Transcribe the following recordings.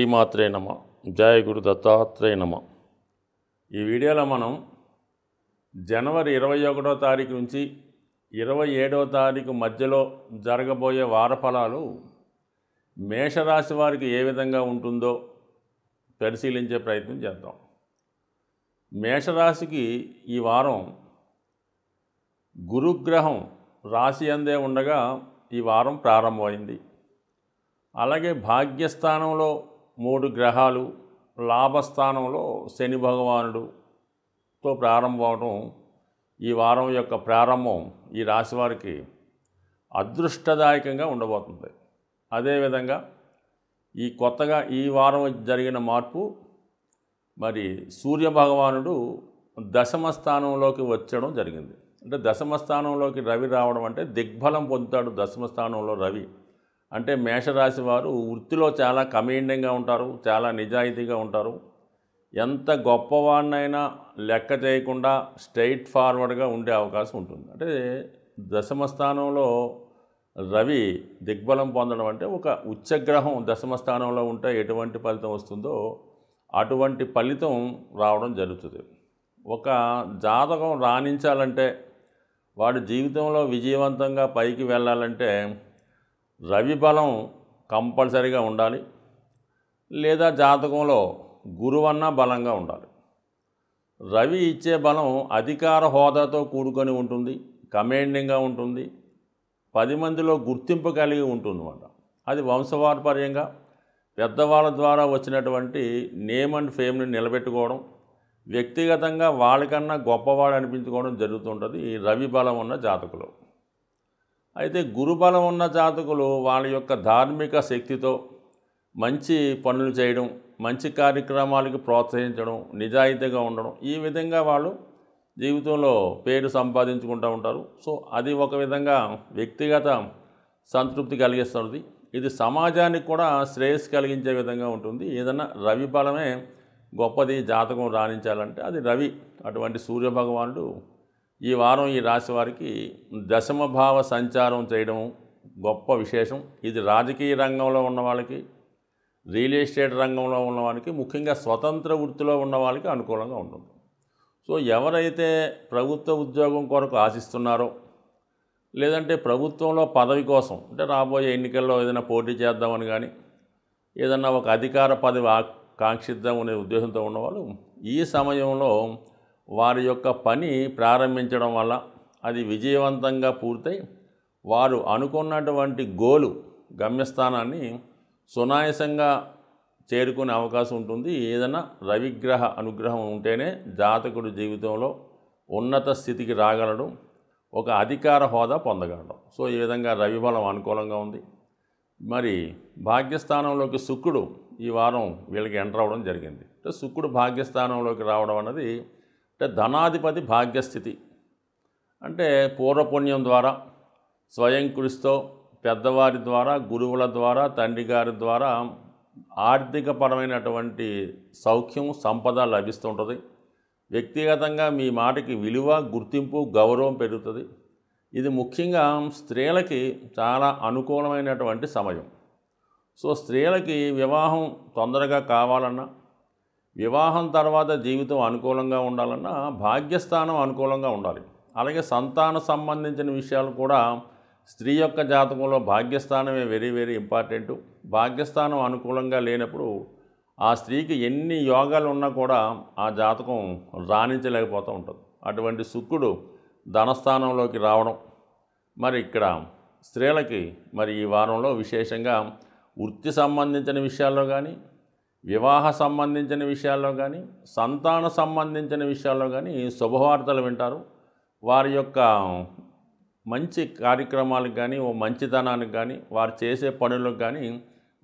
శ్రీమాత్రే నమ జయ గురు దత్తాత్రేయ నమ ఈ వీడియోలో మనం జనవరి ఇరవై ఒకటో తారీఖు నుంచి ఇరవై ఏడవ తారీఖు మధ్యలో జరగబోయే వారఫలాలు మేషరాశి వారికి ఏ విధంగా ఉంటుందో పరిశీలించే ప్రయత్నం చేద్దాం మేషరాశికి ఈ వారం గురుగ్రహం రాశి అందే ఉండగా ఈ వారం ప్రారంభమైంది అలాగే భాగ్యస్థానంలో మూడు గ్రహాలు లాభస్థానంలో శని భగవానుడుతో ప్రారంభం అవడం ఈ వారం యొక్క ప్రారంభం ఈ రాశి వారికి అదృష్టదాయకంగా ఉండబోతుంది అదేవిధంగా ఈ కొత్తగా ఈ వారం జరిగిన మార్పు మరి సూర్య భగవానుడు దశమ స్థానంలోకి వచ్చడం జరిగింది అంటే దశమ స్థానంలోకి రవి రావడం అంటే దిగ్బలం పొందుతాడు దశమ స్థానంలో రవి అంటే మేషరాశి వారు వృత్తిలో చాలా కమీండంగా ఉంటారు చాలా నిజాయితీగా ఉంటారు ఎంత గొప్పవాడినైనా లెక్క చేయకుండా స్ట్రైట్ ఫార్వర్డ్గా ఉండే అవకాశం ఉంటుంది అంటే దశమ స్థానంలో రవి దిగ్బలం పొందడం అంటే ఒక ఉచ్చగ్రహం దశమ స్థానంలో ఉంటే ఎటువంటి ఫలితం వస్తుందో అటువంటి ఫలితం రావడం జరుగుతుంది ఒక జాతకం రాణించాలంటే వాడు జీవితంలో విజయవంతంగా పైకి వెళ్ళాలంటే రవి బలం కంపల్సరీగా ఉండాలి లేదా జాతకంలో గురువన్న బలంగా ఉండాలి రవి ఇచ్చే బలం అధికార హోదాతో కూడుకొని ఉంటుంది కమాండింగ్గా ఉంటుంది పది మందిలో గుర్తింపు కలిగి ఉంటుందన్నమాట అది వంశవారపర్యంగా పెద్దవాళ్ళ ద్వారా వచ్చినటువంటి నేమ్ అండ్ ఫేమ్ని నిలబెట్టుకోవడం వ్యక్తిగతంగా వాళ్ళకన్నా గొప్పవాడు అనిపించుకోవడం జరుగుతుంటుంది ఈ రవి బలం ఉన్న జాతకులు అయితే గురుబలం ఉన్న జాతకులు వాళ్ళ యొక్క ధార్మిక శక్తితో మంచి పనులు చేయడం మంచి కార్యక్రమాలకి ప్రోత్సహించడం నిజాయితీగా ఉండడం ఈ విధంగా వాళ్ళు జీవితంలో పేరు సంపాదించుకుంటూ ఉంటారు సో అది ఒక విధంగా వ్యక్తిగత సంతృప్తి కలిగిస్తున్నది ఇది సమాజానికి కూడా శ్రేయస్సు కలిగించే విధంగా ఉంటుంది ఏదన్నా రవి బలమే గొప్పది జాతకం రాణించాలంటే అది రవి అటువంటి సూర్యభగవానుడు ఈ వారం ఈ రాశి వారికి దశమభావ సంచారం చేయడం గొప్ప విశేషం ఇది రాజకీయ రంగంలో ఉన్న వాళ్ళకి రియల్ ఎస్టేట్ రంగంలో ఉన్న వాళ్ళకి ముఖ్యంగా స్వతంత్ర వృత్తిలో ఉన్న వాళ్ళకి అనుకూలంగా ఉంటుంది సో ఎవరైతే ప్రభుత్వ ఉద్యోగం కొరకు ఆశిస్తున్నారో లేదంటే ప్రభుత్వంలో పదవి కోసం అంటే రాబోయే ఎన్నికల్లో ఏదైనా పోటీ చేద్దామని కానీ ఏదన్నా ఒక అధికార పదవి అనే ఉద్దేశంతో ఉన్నవాళ్ళు ఈ సమయంలో వారి యొక్క పని ప్రారంభించడం వల్ల అది విజయవంతంగా పూర్తయి వారు అనుకున్నటువంటి గోలు గమ్యస్థానాన్ని సునాయసంగా చేరుకునే అవకాశం ఉంటుంది ఏదైనా రవిగ్రహ అనుగ్రహం ఉంటేనే జాతకుడు జీవితంలో ఉన్నత స్థితికి రాగలడు ఒక అధికార హోదా పొందగలడం సో ఈ విధంగా రవిఫలం అనుకూలంగా ఉంది మరి భాగ్యస్థానంలోకి శుక్రుడు ఈ వారం వీళ్ళకి ఎంటర్ అవ్వడం జరిగింది అంటే శుక్రుడు భాగ్యస్థానంలోకి రావడం అన్నది అంటే ధనాధిపతి భాగ్యస్థితి అంటే పూర్వపుణ్యం ద్వారా స్వయం కృషితో పెద్దవారి ద్వారా గురువుల ద్వారా తండ్రి గారి ద్వారా ఆర్థికపరమైనటువంటి సౌఖ్యం సంపద లభిస్తుంటుంది వ్యక్తిగతంగా మీ మాటకి విలువ గుర్తింపు గౌరవం పెరుగుతుంది ఇది ముఖ్యంగా స్త్రీలకి చాలా అనుకూలమైనటువంటి సమయం సో స్త్రీలకి వివాహం తొందరగా కావాలన్నా వివాహం తర్వాత జీవితం అనుకూలంగా ఉండాలన్నా భాగ్యస్థానం అనుకూలంగా ఉండాలి అలాగే సంతాన సంబంధించిన విషయాలు కూడా స్త్రీ యొక్క జాతకంలో భాగ్యస్థానమే వెరీ వెరీ ఇంపార్టెంట్ భాగ్యస్థానం అనుకూలంగా లేనప్పుడు ఆ స్త్రీకి ఎన్ని యోగాలు ఉన్నా కూడా ఆ జాతకం రాణించలేకపోతూ ఉంటుంది అటువంటి శుక్రుడు ధనస్థానంలోకి రావడం మరి ఇక్కడ స్త్రీలకి మరి ఈ వారంలో విశేషంగా వృత్తి సంబంధించిన విషయాల్లో కానీ వివాహ సంబంధించిన విషయాల్లో కానీ సంతాన సంబంధించిన విషయాల్లో కానీ శుభవార్తలు వింటారు వారి యొక్క మంచి కార్యక్రమాలకు కానీ ఓ మంచితనానికి కానీ వారు చేసే పనులకు కానీ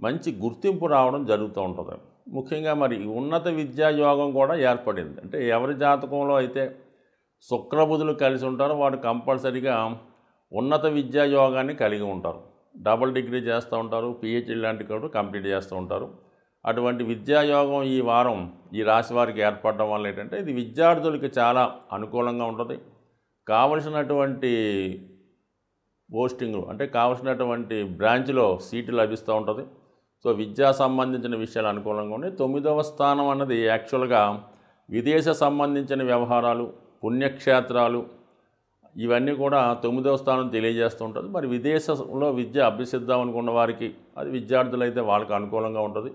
మంచి గుర్తింపు రావడం జరుగుతూ ఉంటుంది ముఖ్యంగా మరి ఉన్నత విద్యా యోగం కూడా ఏర్పడింది అంటే ఎవరి జాతకంలో అయితే శుక్రబుధులు కలిసి ఉంటారో వారు కంపల్సరిగా ఉన్నత విద్యా యోగాన్ని కలిగి ఉంటారు డబుల్ డిగ్రీ చేస్తూ ఉంటారు పిహెచ్డి లాంటి కూడా కంప్లీట్ చేస్తూ ఉంటారు అటువంటి విద్యాయోగం ఈ వారం ఈ రాశి వారికి ఏర్పడడం వల్ల ఏంటంటే ఇది విద్యార్థులకి చాలా అనుకూలంగా ఉంటుంది కావలసినటువంటి పోస్టింగ్లు అంటే కావలసినటువంటి బ్రాంచ్లో సీటు లభిస్తూ ఉంటుంది సో విద్యా సంబంధించిన విషయాలు అనుకూలంగా ఉన్నాయి తొమ్మిదవ స్థానం అన్నది యాక్చువల్గా విదేశ సంబంధించిన వ్యవహారాలు పుణ్యక్షేత్రాలు ఇవన్నీ కూడా తొమ్మిదవ స్థానం తెలియజేస్తూ ఉంటుంది మరి విదేశంలో విద్య అభ్యసిద్దాం అనుకున్న వారికి అది విద్యార్థులైతే వాళ్ళకి అనుకూలంగా ఉంటుంది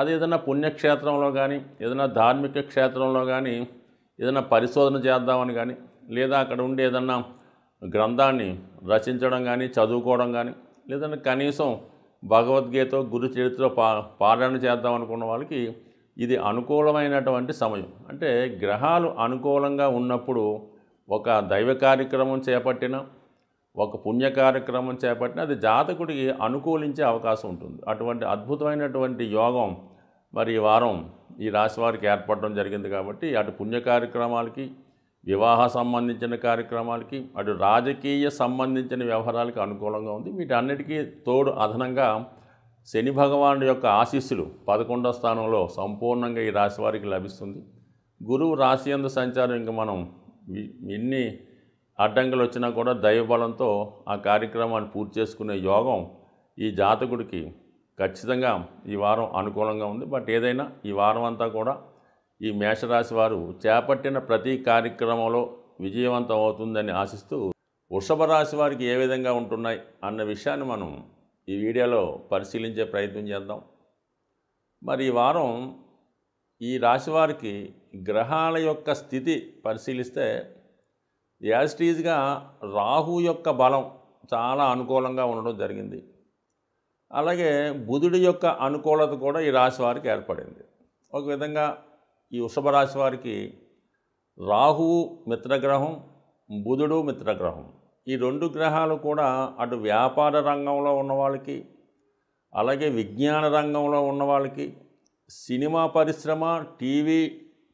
అది ఏదైనా పుణ్యక్షేత్రంలో కానీ ఏదైనా ధార్మిక క్షేత్రంలో కానీ ఏదైనా పరిశోధన చేద్దామని కానీ లేదా అక్కడ ఉండే ఏదన్నా గ్రంథాన్ని రచించడం కానీ చదువుకోవడం కానీ లేదంటే కనీసం భగవద్గీత గురు చరిత్ర పా పారాయణ చేద్దాం అనుకున్న వాళ్ళకి ఇది అనుకూలమైనటువంటి సమయం అంటే గ్రహాలు అనుకూలంగా ఉన్నప్పుడు ఒక దైవ కార్యక్రమం చేపట్టిన ఒక పుణ్య కార్యక్రమం చేపట్టిన అది జాతకుడికి అనుకూలించే అవకాశం ఉంటుంది అటువంటి అద్భుతమైనటువంటి యోగం మరి ఈ వారం ఈ రాశి వారికి ఏర్పడడం జరిగింది కాబట్టి అటు పుణ్య కార్యక్రమాలకి వివాహ సంబంధించిన కార్యక్రమాలకి అటు రాజకీయ సంబంధించిన వ్యవహారాలకి అనుకూలంగా ఉంది వీటన్నిటికీ తోడు అదనంగా శని భగవానుడి యొక్క ఆశీస్సులు పదకొండో స్థానంలో సంపూర్ణంగా ఈ రాశి వారికి లభిస్తుంది గురువు రాశి అందు సంచారం ఇంకా మనం ఎన్ని అడ్డంకులు వచ్చినా కూడా దైవబలంతో ఆ కార్యక్రమాన్ని పూర్తి చేసుకునే యోగం ఈ జాతకుడికి ఖచ్చితంగా ఈ వారం అనుకూలంగా ఉంది బట్ ఏదైనా ఈ వారం అంతా కూడా ఈ మేషరాశి వారు చేపట్టిన ప్రతి కార్యక్రమంలో విజయవంతం అవుతుందని ఆశిస్తూ వృషభ రాశి వారికి ఏ విధంగా ఉంటున్నాయి అన్న విషయాన్ని మనం ఈ వీడియోలో పరిశీలించే ప్రయత్నం చేద్దాం మరి ఈ వారం ఈ రాశివారికి గ్రహాల యొక్క స్థితి పరిశీలిస్తే యాస్టీజ్గా రాహు యొక్క బలం చాలా అనుకూలంగా ఉండడం జరిగింది అలాగే బుధుడి యొక్క అనుకూలత కూడా ఈ రాశి వారికి ఏర్పడింది ఒక విధంగా ఈ వృషభ రాశి వారికి రాహువు మిత్రగ్రహం బుధుడు మిత్రగ్రహం ఈ రెండు గ్రహాలు కూడా అటు వ్యాపార రంగంలో ఉన్న వాళ్ళకి అలాగే విజ్ఞాన రంగంలో ఉన్న వాళ్ళకి సినిమా పరిశ్రమ టీవీ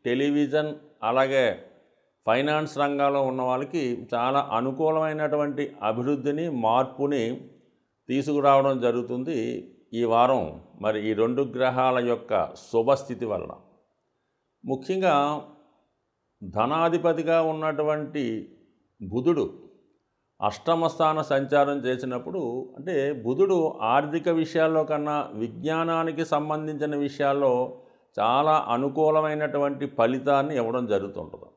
టెలివిజన్ అలాగే ఫైనాన్స్ రంగంలో ఉన్న వాళ్ళకి చాలా అనుకూలమైనటువంటి అభివృద్ధిని మార్పుని తీసుకురావడం జరుగుతుంది ఈ వారం మరి ఈ రెండు గ్రహాల యొక్క శుభస్థితి వలన ముఖ్యంగా ధనాధిపతిగా ఉన్నటువంటి బుధుడు అష్టమస్థాన సంచారం చేసినప్పుడు అంటే బుధుడు ఆర్థిక విషయాల్లో కన్నా విజ్ఞానానికి సంబంధించిన విషయాల్లో చాలా అనుకూలమైనటువంటి ఫలితాన్ని ఇవ్వడం జరుగుతుంటుంది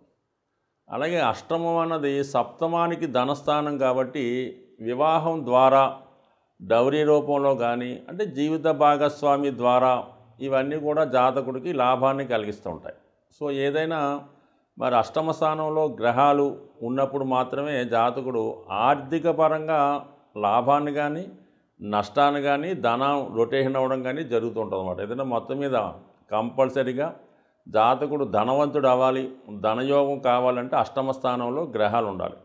అలాగే అష్టమం అన్నది సప్తమానికి ధనస్థానం కాబట్టి వివాహం ద్వారా డౌరీ రూపంలో కానీ అంటే జీవిత భాగస్వామి ద్వారా ఇవన్నీ కూడా జాతకుడికి లాభాన్ని కలిగిస్తూ ఉంటాయి సో ఏదైనా మరి అష్టమ స్థానంలో గ్రహాలు ఉన్నప్పుడు మాత్రమే జాతకుడు ఆర్థిక పరంగా లాభాన్ని కానీ నష్టాన్ని కానీ ధనం రొటేషన్ అవ్వడం కానీ జరుగుతుంటుంది అన్నమాట ఏదైనా మొత్తం మీద కంపల్సరీగా జాతకుడు ధనవంతుడు అవ్వాలి ధనయోగం కావాలంటే అష్టమ స్థానంలో గ్రహాలు ఉండాలి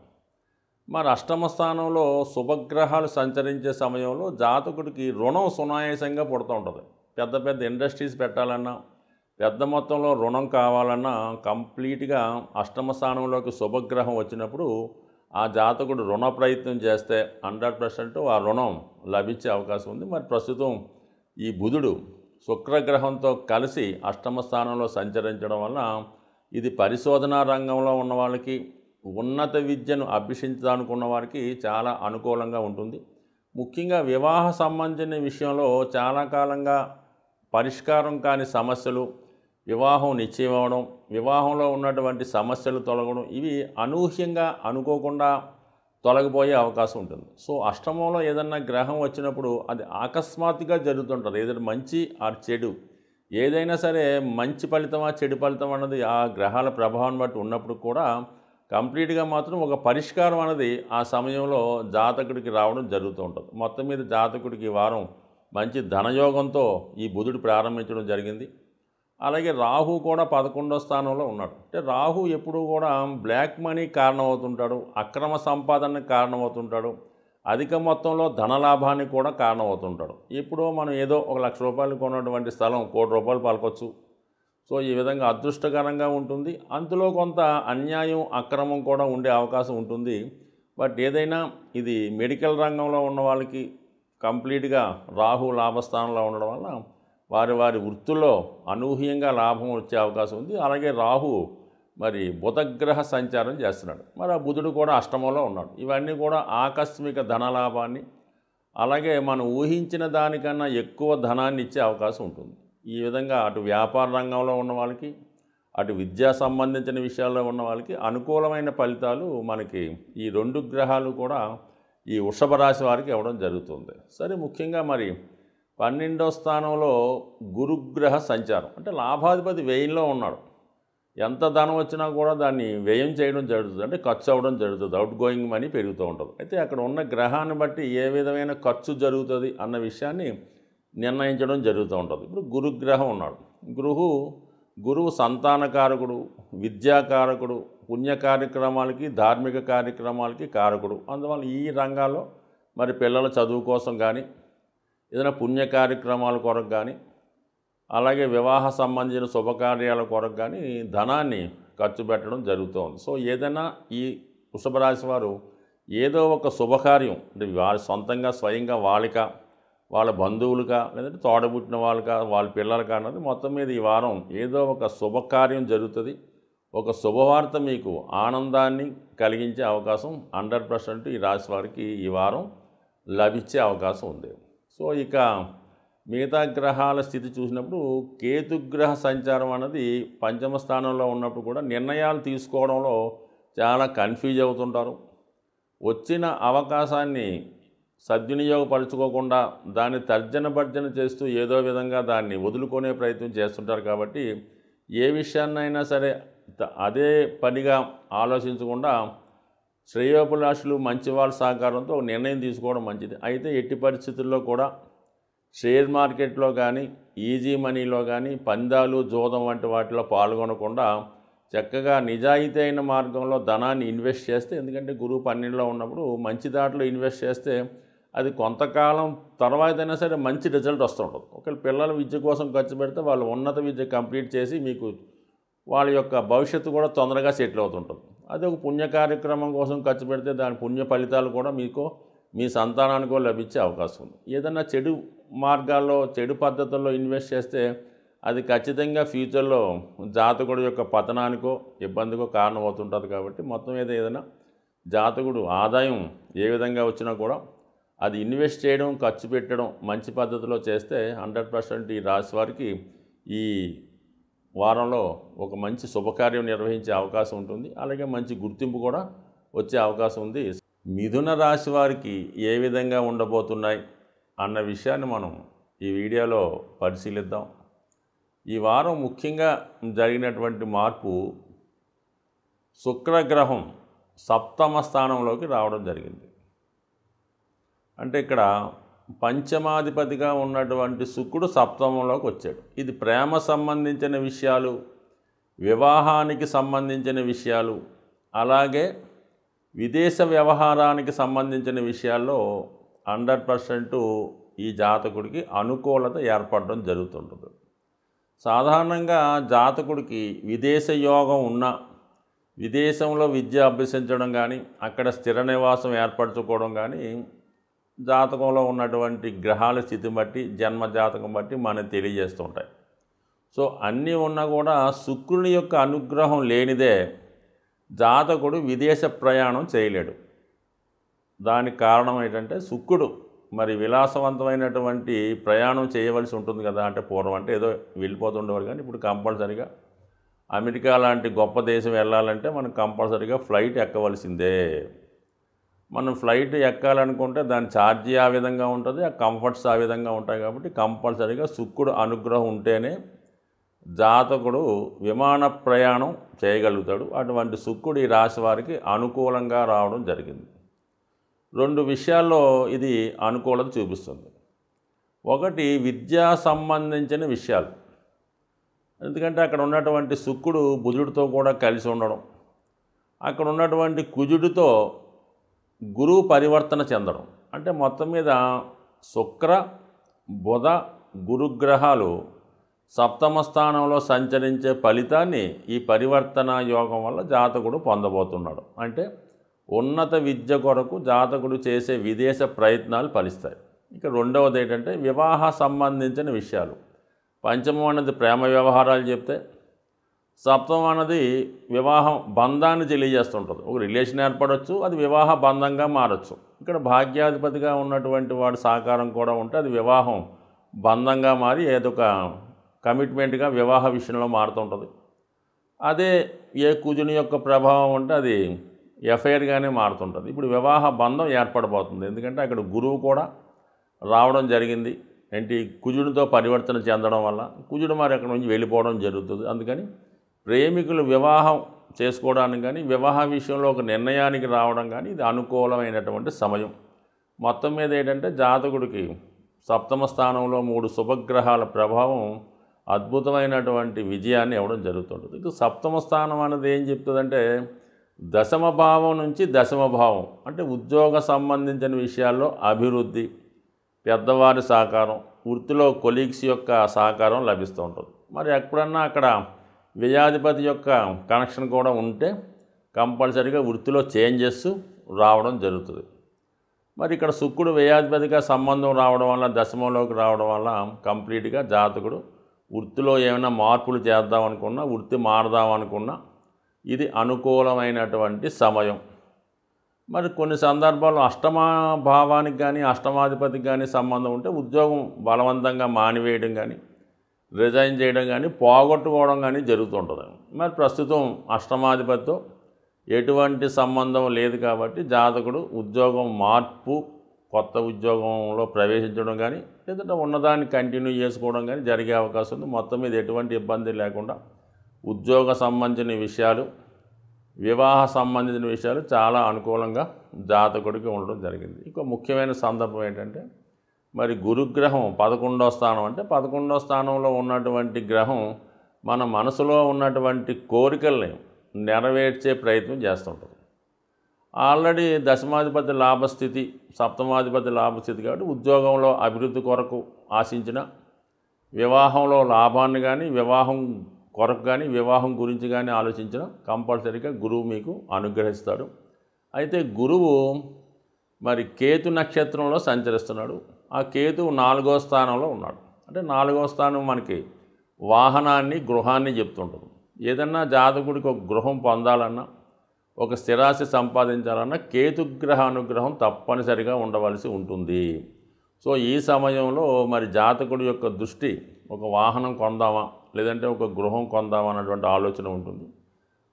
మరి అష్టమ స్థానంలో శుభగ్రహాలు సంచరించే సమయంలో జాతకుడికి రుణం సునాయాసంగా పుడుతూ ఉంటుంది పెద్ద పెద్ద ఇండస్ట్రీస్ పెట్టాలన్నా పెద్ద మొత్తంలో రుణం కావాలన్నా కంప్లీట్గా అష్టమ స్థానంలోకి శుభగ్రహం వచ్చినప్పుడు ఆ జాతకుడు రుణ ప్రయత్నం చేస్తే హండ్రెడ్ పర్సెంట్ ఆ రుణం లభించే అవకాశం ఉంది మరి ప్రస్తుతం ఈ బుధుడు శుక్రగ్రహంతో కలిసి అష్టమ స్థానంలో సంచరించడం వలన ఇది పరిశోధనా రంగంలో ఉన్న వాళ్ళకి ఉన్నత విద్యను అభ్యసించాలనుకున్న వారికి చాలా అనుకూలంగా ఉంటుంది ముఖ్యంగా వివాహ సంబంధించిన విషయంలో చాలా కాలంగా పరిష్కారం కాని సమస్యలు వివాహం నిశ్చయం అవడం వివాహంలో ఉన్నటువంటి సమస్యలు తొలగడం ఇవి అనూహ్యంగా అనుకోకుండా తొలగిపోయే అవకాశం ఉంటుంది సో అష్టమంలో ఏదన్నా గ్రహం వచ్చినప్పుడు అది ఆకస్మాత్తుగా జరుగుతుంటుంది ఏదైనా మంచి ఆ చెడు ఏదైనా సరే మంచి ఫలితమా చెడు ఫలితం అన్నది ఆ గ్రహాల ప్రభావం బట్టి ఉన్నప్పుడు కూడా కంప్లీట్గా మాత్రం ఒక పరిష్కారం అనేది ఆ సమయంలో జాతకుడికి రావడం జరుగుతూ ఉంటుంది మొత్తం మీద జాతకుడికి వారం మంచి ధనయోగంతో ఈ బుధుడు ప్రారంభించడం జరిగింది అలాగే రాహు కూడా పదకొండో స్థానంలో ఉన్నాడు అంటే రాహు ఎప్పుడు కూడా బ్లాక్ మనీ కారణమవుతుంటాడు అక్రమ సంపాదనకు కారణమవుతుంటాడు అధిక మొత్తంలో ధనలాభానికి కూడా కారణమవుతుంటాడు ఇప్పుడు మనం ఏదో ఒక లక్ష రూపాయలు కొన్నటువంటి స్థలం కోటి రూపాయలు పలకొచ్చు సో ఈ విధంగా అదృష్టకరంగా ఉంటుంది అందులో కొంత అన్యాయం అక్రమం కూడా ఉండే అవకాశం ఉంటుంది బట్ ఏదైనా ఇది మెడికల్ రంగంలో ఉన్న వాళ్ళకి కంప్లీట్గా రాహు లాభస్థానంలో ఉండడం వల్ల వారి వారి వృత్తుల్లో అనూహ్యంగా లాభం వచ్చే అవకాశం ఉంది అలాగే రాహు మరి బుధగ్రహ సంచారం చేస్తున్నాడు మరి ఆ బుధుడు కూడా అష్టమంలో ఉన్నాడు ఇవన్నీ కూడా ఆకస్మిక ధనలాభాన్ని అలాగే మనం ఊహించిన దానికన్నా ఎక్కువ ధనాన్ని ఇచ్చే అవకాశం ఉంటుంది ఈ విధంగా అటు వ్యాపార రంగంలో ఉన్న వాళ్ళకి అటు విద్యా సంబంధించిన విషయాల్లో ఉన్న వాళ్ళకి అనుకూలమైన ఫలితాలు మనకి ఈ రెండు గ్రహాలు కూడా ఈ వృషభ రాశి వారికి ఇవ్వడం జరుగుతుంది సరే ముఖ్యంగా మరి పన్నెండో స్థానంలో గురుగ్రహ సంచారం అంటే లాభాధిపతి వ్యయంలో ఉన్నాడు ఎంత ధనం వచ్చినా కూడా దాన్ని వ్యయం చేయడం జరుగుతుంది అంటే ఖర్చు అవ్వడం జరుగుతుంది అవుట్ గోయింగ్ మనీ పెరుగుతూ ఉంటుంది అయితే అక్కడ ఉన్న గ్రహాన్ని బట్టి ఏ విధమైన ఖర్చు జరుగుతుంది అన్న విషయాన్ని నిర్ణయించడం జరుగుతూ ఉంటుంది ఇప్పుడు గురుగ్రహం ఉన్నాడు గురువు గురువు సంతానకారకుడు విద్యాకారకుడు పుణ్య కార్యక్రమాలకి ధార్మిక కార్యక్రమాలకి కారకుడు అందువల్ల ఈ రంగాల్లో మరి పిల్లల చదువు కోసం కానీ ఏదైనా పుణ్య కార్యక్రమాల కొరకు కానీ అలాగే వివాహ సంబంధించిన శుభకార్యాల కొరకు కానీ ధనాన్ని ఖర్చు పెట్టడం జరుగుతుంది సో ఏదైనా ఈ వృషభరాశి వారు ఏదో ఒక శుభకార్యం అంటే వారి సొంతంగా స్వయంగా వాళ్ళక వాళ్ళ బంధువులుగా లేదంటే తోడబుట్టిన వాళ్ళక వాళ్ళ పిల్లలక అన్నది మొత్తం మీద ఈ వారం ఏదో ఒక శుభకార్యం జరుగుతుంది ఒక శుభవార్త మీకు ఆనందాన్ని కలిగించే అవకాశం హండ్రెడ్ పర్సెంట్ ఈ రాశి వారికి ఈ వారం లభించే అవకాశం ఉంది సో ఇక మిగతా గ్రహాల స్థితి చూసినప్పుడు కేతుగ్రహ సంచారం అన్నది పంచమ స్థానంలో ఉన్నప్పుడు కూడా నిర్ణయాలు తీసుకోవడంలో చాలా కన్ఫ్యూజ్ అవుతుంటారు వచ్చిన అవకాశాన్ని సద్వినియోగపరచుకోకుండా దాన్ని తర్జన భర్జన చేస్తూ ఏదో విధంగా దాన్ని వదులుకునే ప్రయత్నం చేస్తుంటారు కాబట్టి ఏ విషయాన్నైనా సరే అదే పనిగా ఆలోచించకుండా శ్రేయోభిలాషులు మంచి వాళ్ళ సహకారంతో ఒక నిర్ణయం తీసుకోవడం మంచిది అయితే ఎట్టి పరిస్థితుల్లో కూడా షేర్ మార్కెట్లో కానీ ఈజీ మనీలో కానీ పందాలు జోదం వంటి వాటిలో పాల్గొనకుండా చక్కగా నిజాయితీ అయిన మార్గంలో ధనాన్ని ఇన్వెస్ట్ చేస్తే ఎందుకంటే గురువు పన్నెండులో ఉన్నప్పుడు మంచి దాంట్లో ఇన్వెస్ట్ చేస్తే అది కొంతకాలం తర్వాత అయినా సరే మంచి రిజల్ట్ వస్తుంటుంది ఒకవేళ పిల్లల విద్య కోసం ఖర్చు పెడితే వాళ్ళు ఉన్నత విద్య కంప్లీట్ చేసి మీకు వాళ్ళ యొక్క భవిష్యత్తు కూడా తొందరగా సెటిల్ అవుతుంటుంది అది ఒక పుణ్య కార్యక్రమం కోసం ఖర్చు పెడితే దాని పుణ్య ఫలితాలు కూడా మీకు మీ సంతానానికో లభించే అవకాశం ఉంది ఏదన్నా చెడు మార్గాల్లో చెడు పద్ధతుల్లో ఇన్వెస్ట్ చేస్తే అది ఖచ్చితంగా ఫ్యూచర్లో జాతకుడు యొక్క పతనానికో ఇబ్బందికో కారణమవుతుంటుంది కాబట్టి మొత్తం మీద ఏదైనా జాతకుడు ఆదాయం ఏ విధంగా వచ్చినా కూడా అది ఇన్వెస్ట్ చేయడం ఖర్చు పెట్టడం మంచి పద్ధతిలో చేస్తే హండ్రెడ్ పర్సెంట్ ఈ రాశి వారికి ఈ వారంలో ఒక మంచి శుభకార్యం నిర్వహించే అవకాశం ఉంటుంది అలాగే మంచి గుర్తింపు కూడా వచ్చే అవకాశం ఉంది మిథున రాశి వారికి ఏ విధంగా ఉండబోతున్నాయి అన్న విషయాన్ని మనం ఈ వీడియోలో పరిశీలిద్దాం ఈ వారం ముఖ్యంగా జరిగినటువంటి మార్పు శుక్రగ్రహం సప్తమ స్థానంలోకి రావడం జరిగింది అంటే ఇక్కడ పంచమాధిపతిగా ఉన్నటువంటి శుక్రుడు సప్తమంలోకి వచ్చాడు ఇది ప్రేమ సంబంధించిన విషయాలు వివాహానికి సంబంధించిన విషయాలు అలాగే విదేశ వ్యవహారానికి సంబంధించిన విషయాల్లో హండ్రెడ్ పర్సెంట్ ఈ జాతకుడికి అనుకూలత ఏర్పడడం జరుగుతుంటుంది సాధారణంగా జాతకుడికి విదేశ యోగం ఉన్నా విదేశంలో విద్య అభ్యసించడం కానీ అక్కడ స్థిర నివాసం ఏర్పరచుకోవడం కానీ జాతకంలో ఉన్నటువంటి గ్రహాల స్థితిని బట్టి జన్మ జాతకం బట్టి మనకు తెలియజేస్తూ ఉంటాయి సో అన్నీ ఉన్నా కూడా శుక్రుని యొక్క అనుగ్రహం లేనిదే జాతకుడు విదేశ ప్రయాణం చేయలేడు దానికి కారణం ఏంటంటే శుక్రుడు మరి విలాసవంతమైనటువంటి ప్రయాణం చేయవలసి ఉంటుంది కదా అంటే పూర్వం అంటే ఏదో వెళ్ళిపోతుండేవారు కానీ ఇప్పుడు కంపల్సరిగా అమెరికా లాంటి గొప్ప దేశం వెళ్ళాలంటే మనం కంపల్సరిగా ఫ్లైట్ ఎక్కవలసిందే మనం ఫ్లైట్ ఎక్కాలనుకుంటే దాని ఛార్జీ ఆ విధంగా ఉంటుంది ఆ కంఫర్ట్స్ ఆ విధంగా ఉంటాయి కాబట్టి కంపల్సరీగా శుక్రుడు అనుగ్రహం ఉంటేనే జాతకుడు విమాన ప్రయాణం చేయగలుగుతాడు అటువంటి శుక్రుడు ఈ రాశి వారికి అనుకూలంగా రావడం జరిగింది రెండు విషయాల్లో ఇది అనుకూలత చూపిస్తుంది ఒకటి విద్యా సంబంధించిన విషయాలు ఎందుకంటే అక్కడ ఉన్నటువంటి శుక్రుడు బుధుడితో కూడా కలిసి ఉండడం అక్కడ ఉన్నటువంటి కుజుడితో గురువు పరివర్తన చెందడం అంటే మొత్తం మీద శుక్ర బుధ గురుగ్రహాలు సప్తమ స్థానంలో సంచరించే ఫలితాన్ని ఈ పరివర్తన యోగం వల్ల జాతకుడు పొందబోతున్నాడు అంటే ఉన్నత విద్య కొరకు జాతకుడు చేసే విదేశ ప్రయత్నాలు ఫలిస్తాయి ఇక రెండవది ఏంటంటే వివాహ సంబంధించిన విషయాలు పంచమం అనేది ప్రేమ వ్యవహారాలు చెప్తే సప్తం అన్నది వివాహం బంధాన్ని తెలియజేస్తుంటుంది ఒక రిలేషన్ ఏర్పడవచ్చు అది వివాహ బంధంగా మారచ్చు ఇక్కడ భాగ్యాధిపతిగా ఉన్నటువంటి వాడి సహకారం కూడా ఉంటే అది వివాహం బంధంగా మారి ఏదొక కమిట్మెంట్గా వివాహ విషయంలో మారుతుంటుంది అదే ఏ కుజుని యొక్క ప్రభావం ఉంటే అది ఎఫ్ఐఆర్గానే మారుతుంటుంది ఇప్పుడు వివాహ బంధం ఏర్పడబోతుంది ఎందుకంటే అక్కడ గురువు కూడా రావడం జరిగింది ఏంటి కుజుడితో పరివర్తన చెందడం వల్ల కుజుడు మరి అక్కడ నుంచి వెళ్ళిపోవడం జరుగుతుంది అందుకని ప్రేమికులు వివాహం చేసుకోవడానికి కానీ వివాహ విషయంలో ఒక నిర్ణయానికి రావడం కానీ ఇది అనుకూలమైనటువంటి సమయం మొత్తం మీద ఏంటంటే జాతకుడికి సప్తమ స్థానంలో మూడు శుభగ్రహాల ప్రభావం అద్భుతమైనటువంటి విజయాన్ని ఇవ్వడం జరుగుతుంటుంది ఇక సప్తమ స్థానం అన్నది ఏం చెప్తుందంటే దశమభావం నుంచి దశమభావం అంటే ఉద్యోగ సంబంధించిన విషయాల్లో అభివృద్ధి పెద్దవారి సహకారం వృత్తిలో కొలీగ్స్ యొక్క సహకారం లభిస్తూ ఉంటుంది మరి ఎప్పుడన్నా అక్కడ విజయాధిపతి యొక్క కనెక్షన్ కూడా ఉంటే కంపల్సరీగా వృత్తిలో చేంజెస్ రావడం జరుగుతుంది మరి ఇక్కడ శుక్రుడు వ్యయాధిపతిగా సంబంధం రావడం వల్ల దశమంలోకి రావడం వల్ల కంప్లీట్గా జాతకుడు వృత్తిలో ఏమైనా మార్పులు చేద్దాం అనుకున్నా వృత్తి మారదాం అనుకున్నా ఇది అనుకూలమైనటువంటి సమయం మరి కొన్ని సందర్భాల్లో అష్టమా భావానికి కానీ అష్టమాధిపతికి కానీ సంబంధం ఉంటే ఉద్యోగం బలవంతంగా మానివేయడం కానీ రిజైన్ చేయడం కానీ పోగొట్టుకోవడం కానీ జరుగుతుంటుంది మరి ప్రస్తుతం అష్టమాధిపత్యం ఎటువంటి సంబంధం లేదు కాబట్టి జాతకుడు ఉద్యోగం మార్పు కొత్త ఉద్యోగంలో ప్రవేశించడం కానీ లేదంటే ఉన్నదాన్ని కంటిన్యూ చేసుకోవడం కానీ జరిగే అవకాశం ఉంది మొత్తం మీద ఎటువంటి ఇబ్బంది లేకుండా ఉద్యోగ సంబంధించిన విషయాలు వివాహ సంబంధించిన విషయాలు చాలా అనుకూలంగా జాతకుడికి ఉండడం జరిగింది ఇంకో ముఖ్యమైన సందర్భం ఏంటంటే మరి గురుగ్రహం పదకొండో స్థానం అంటే పదకొండో స్థానంలో ఉన్నటువంటి గ్రహం మన మనసులో ఉన్నటువంటి కోరికల్ని నెరవేర్చే ప్రయత్నం చేస్తుంటుంది ఆల్రెడీ దశమాధిపతి లాభస్థితి సప్తమాధిపతి లాభస్థితి కాబట్టి ఉద్యోగంలో అభివృద్ధి కొరకు ఆశించిన వివాహంలో లాభాన్ని కానీ వివాహం కొరకు కానీ వివాహం గురించి కానీ ఆలోచించిన కంపల్సరీగా గురువు మీకు అనుగ్రహిస్తాడు అయితే గురువు మరి కేతు నక్షత్రంలో సంచరిస్తున్నాడు ఆ కేతువు నాలుగో స్థానంలో ఉన్నాడు అంటే నాలుగో స్థానం మనకి వాహనాన్ని గృహాన్ని చెప్తుంటుంది ఏదన్నా జాతకుడికి ఒక గృహం పొందాలన్నా ఒక స్థిరాశి సంపాదించాలన్నా కేతుగ్రహ అనుగ్రహం తప్పనిసరిగా ఉండవలసి ఉంటుంది సో ఈ సమయంలో మరి జాతకుడి యొక్క దృష్టి ఒక వాహనం కొందామా లేదంటే ఒక గృహం కొందామా అన్నటువంటి ఆలోచన ఉంటుంది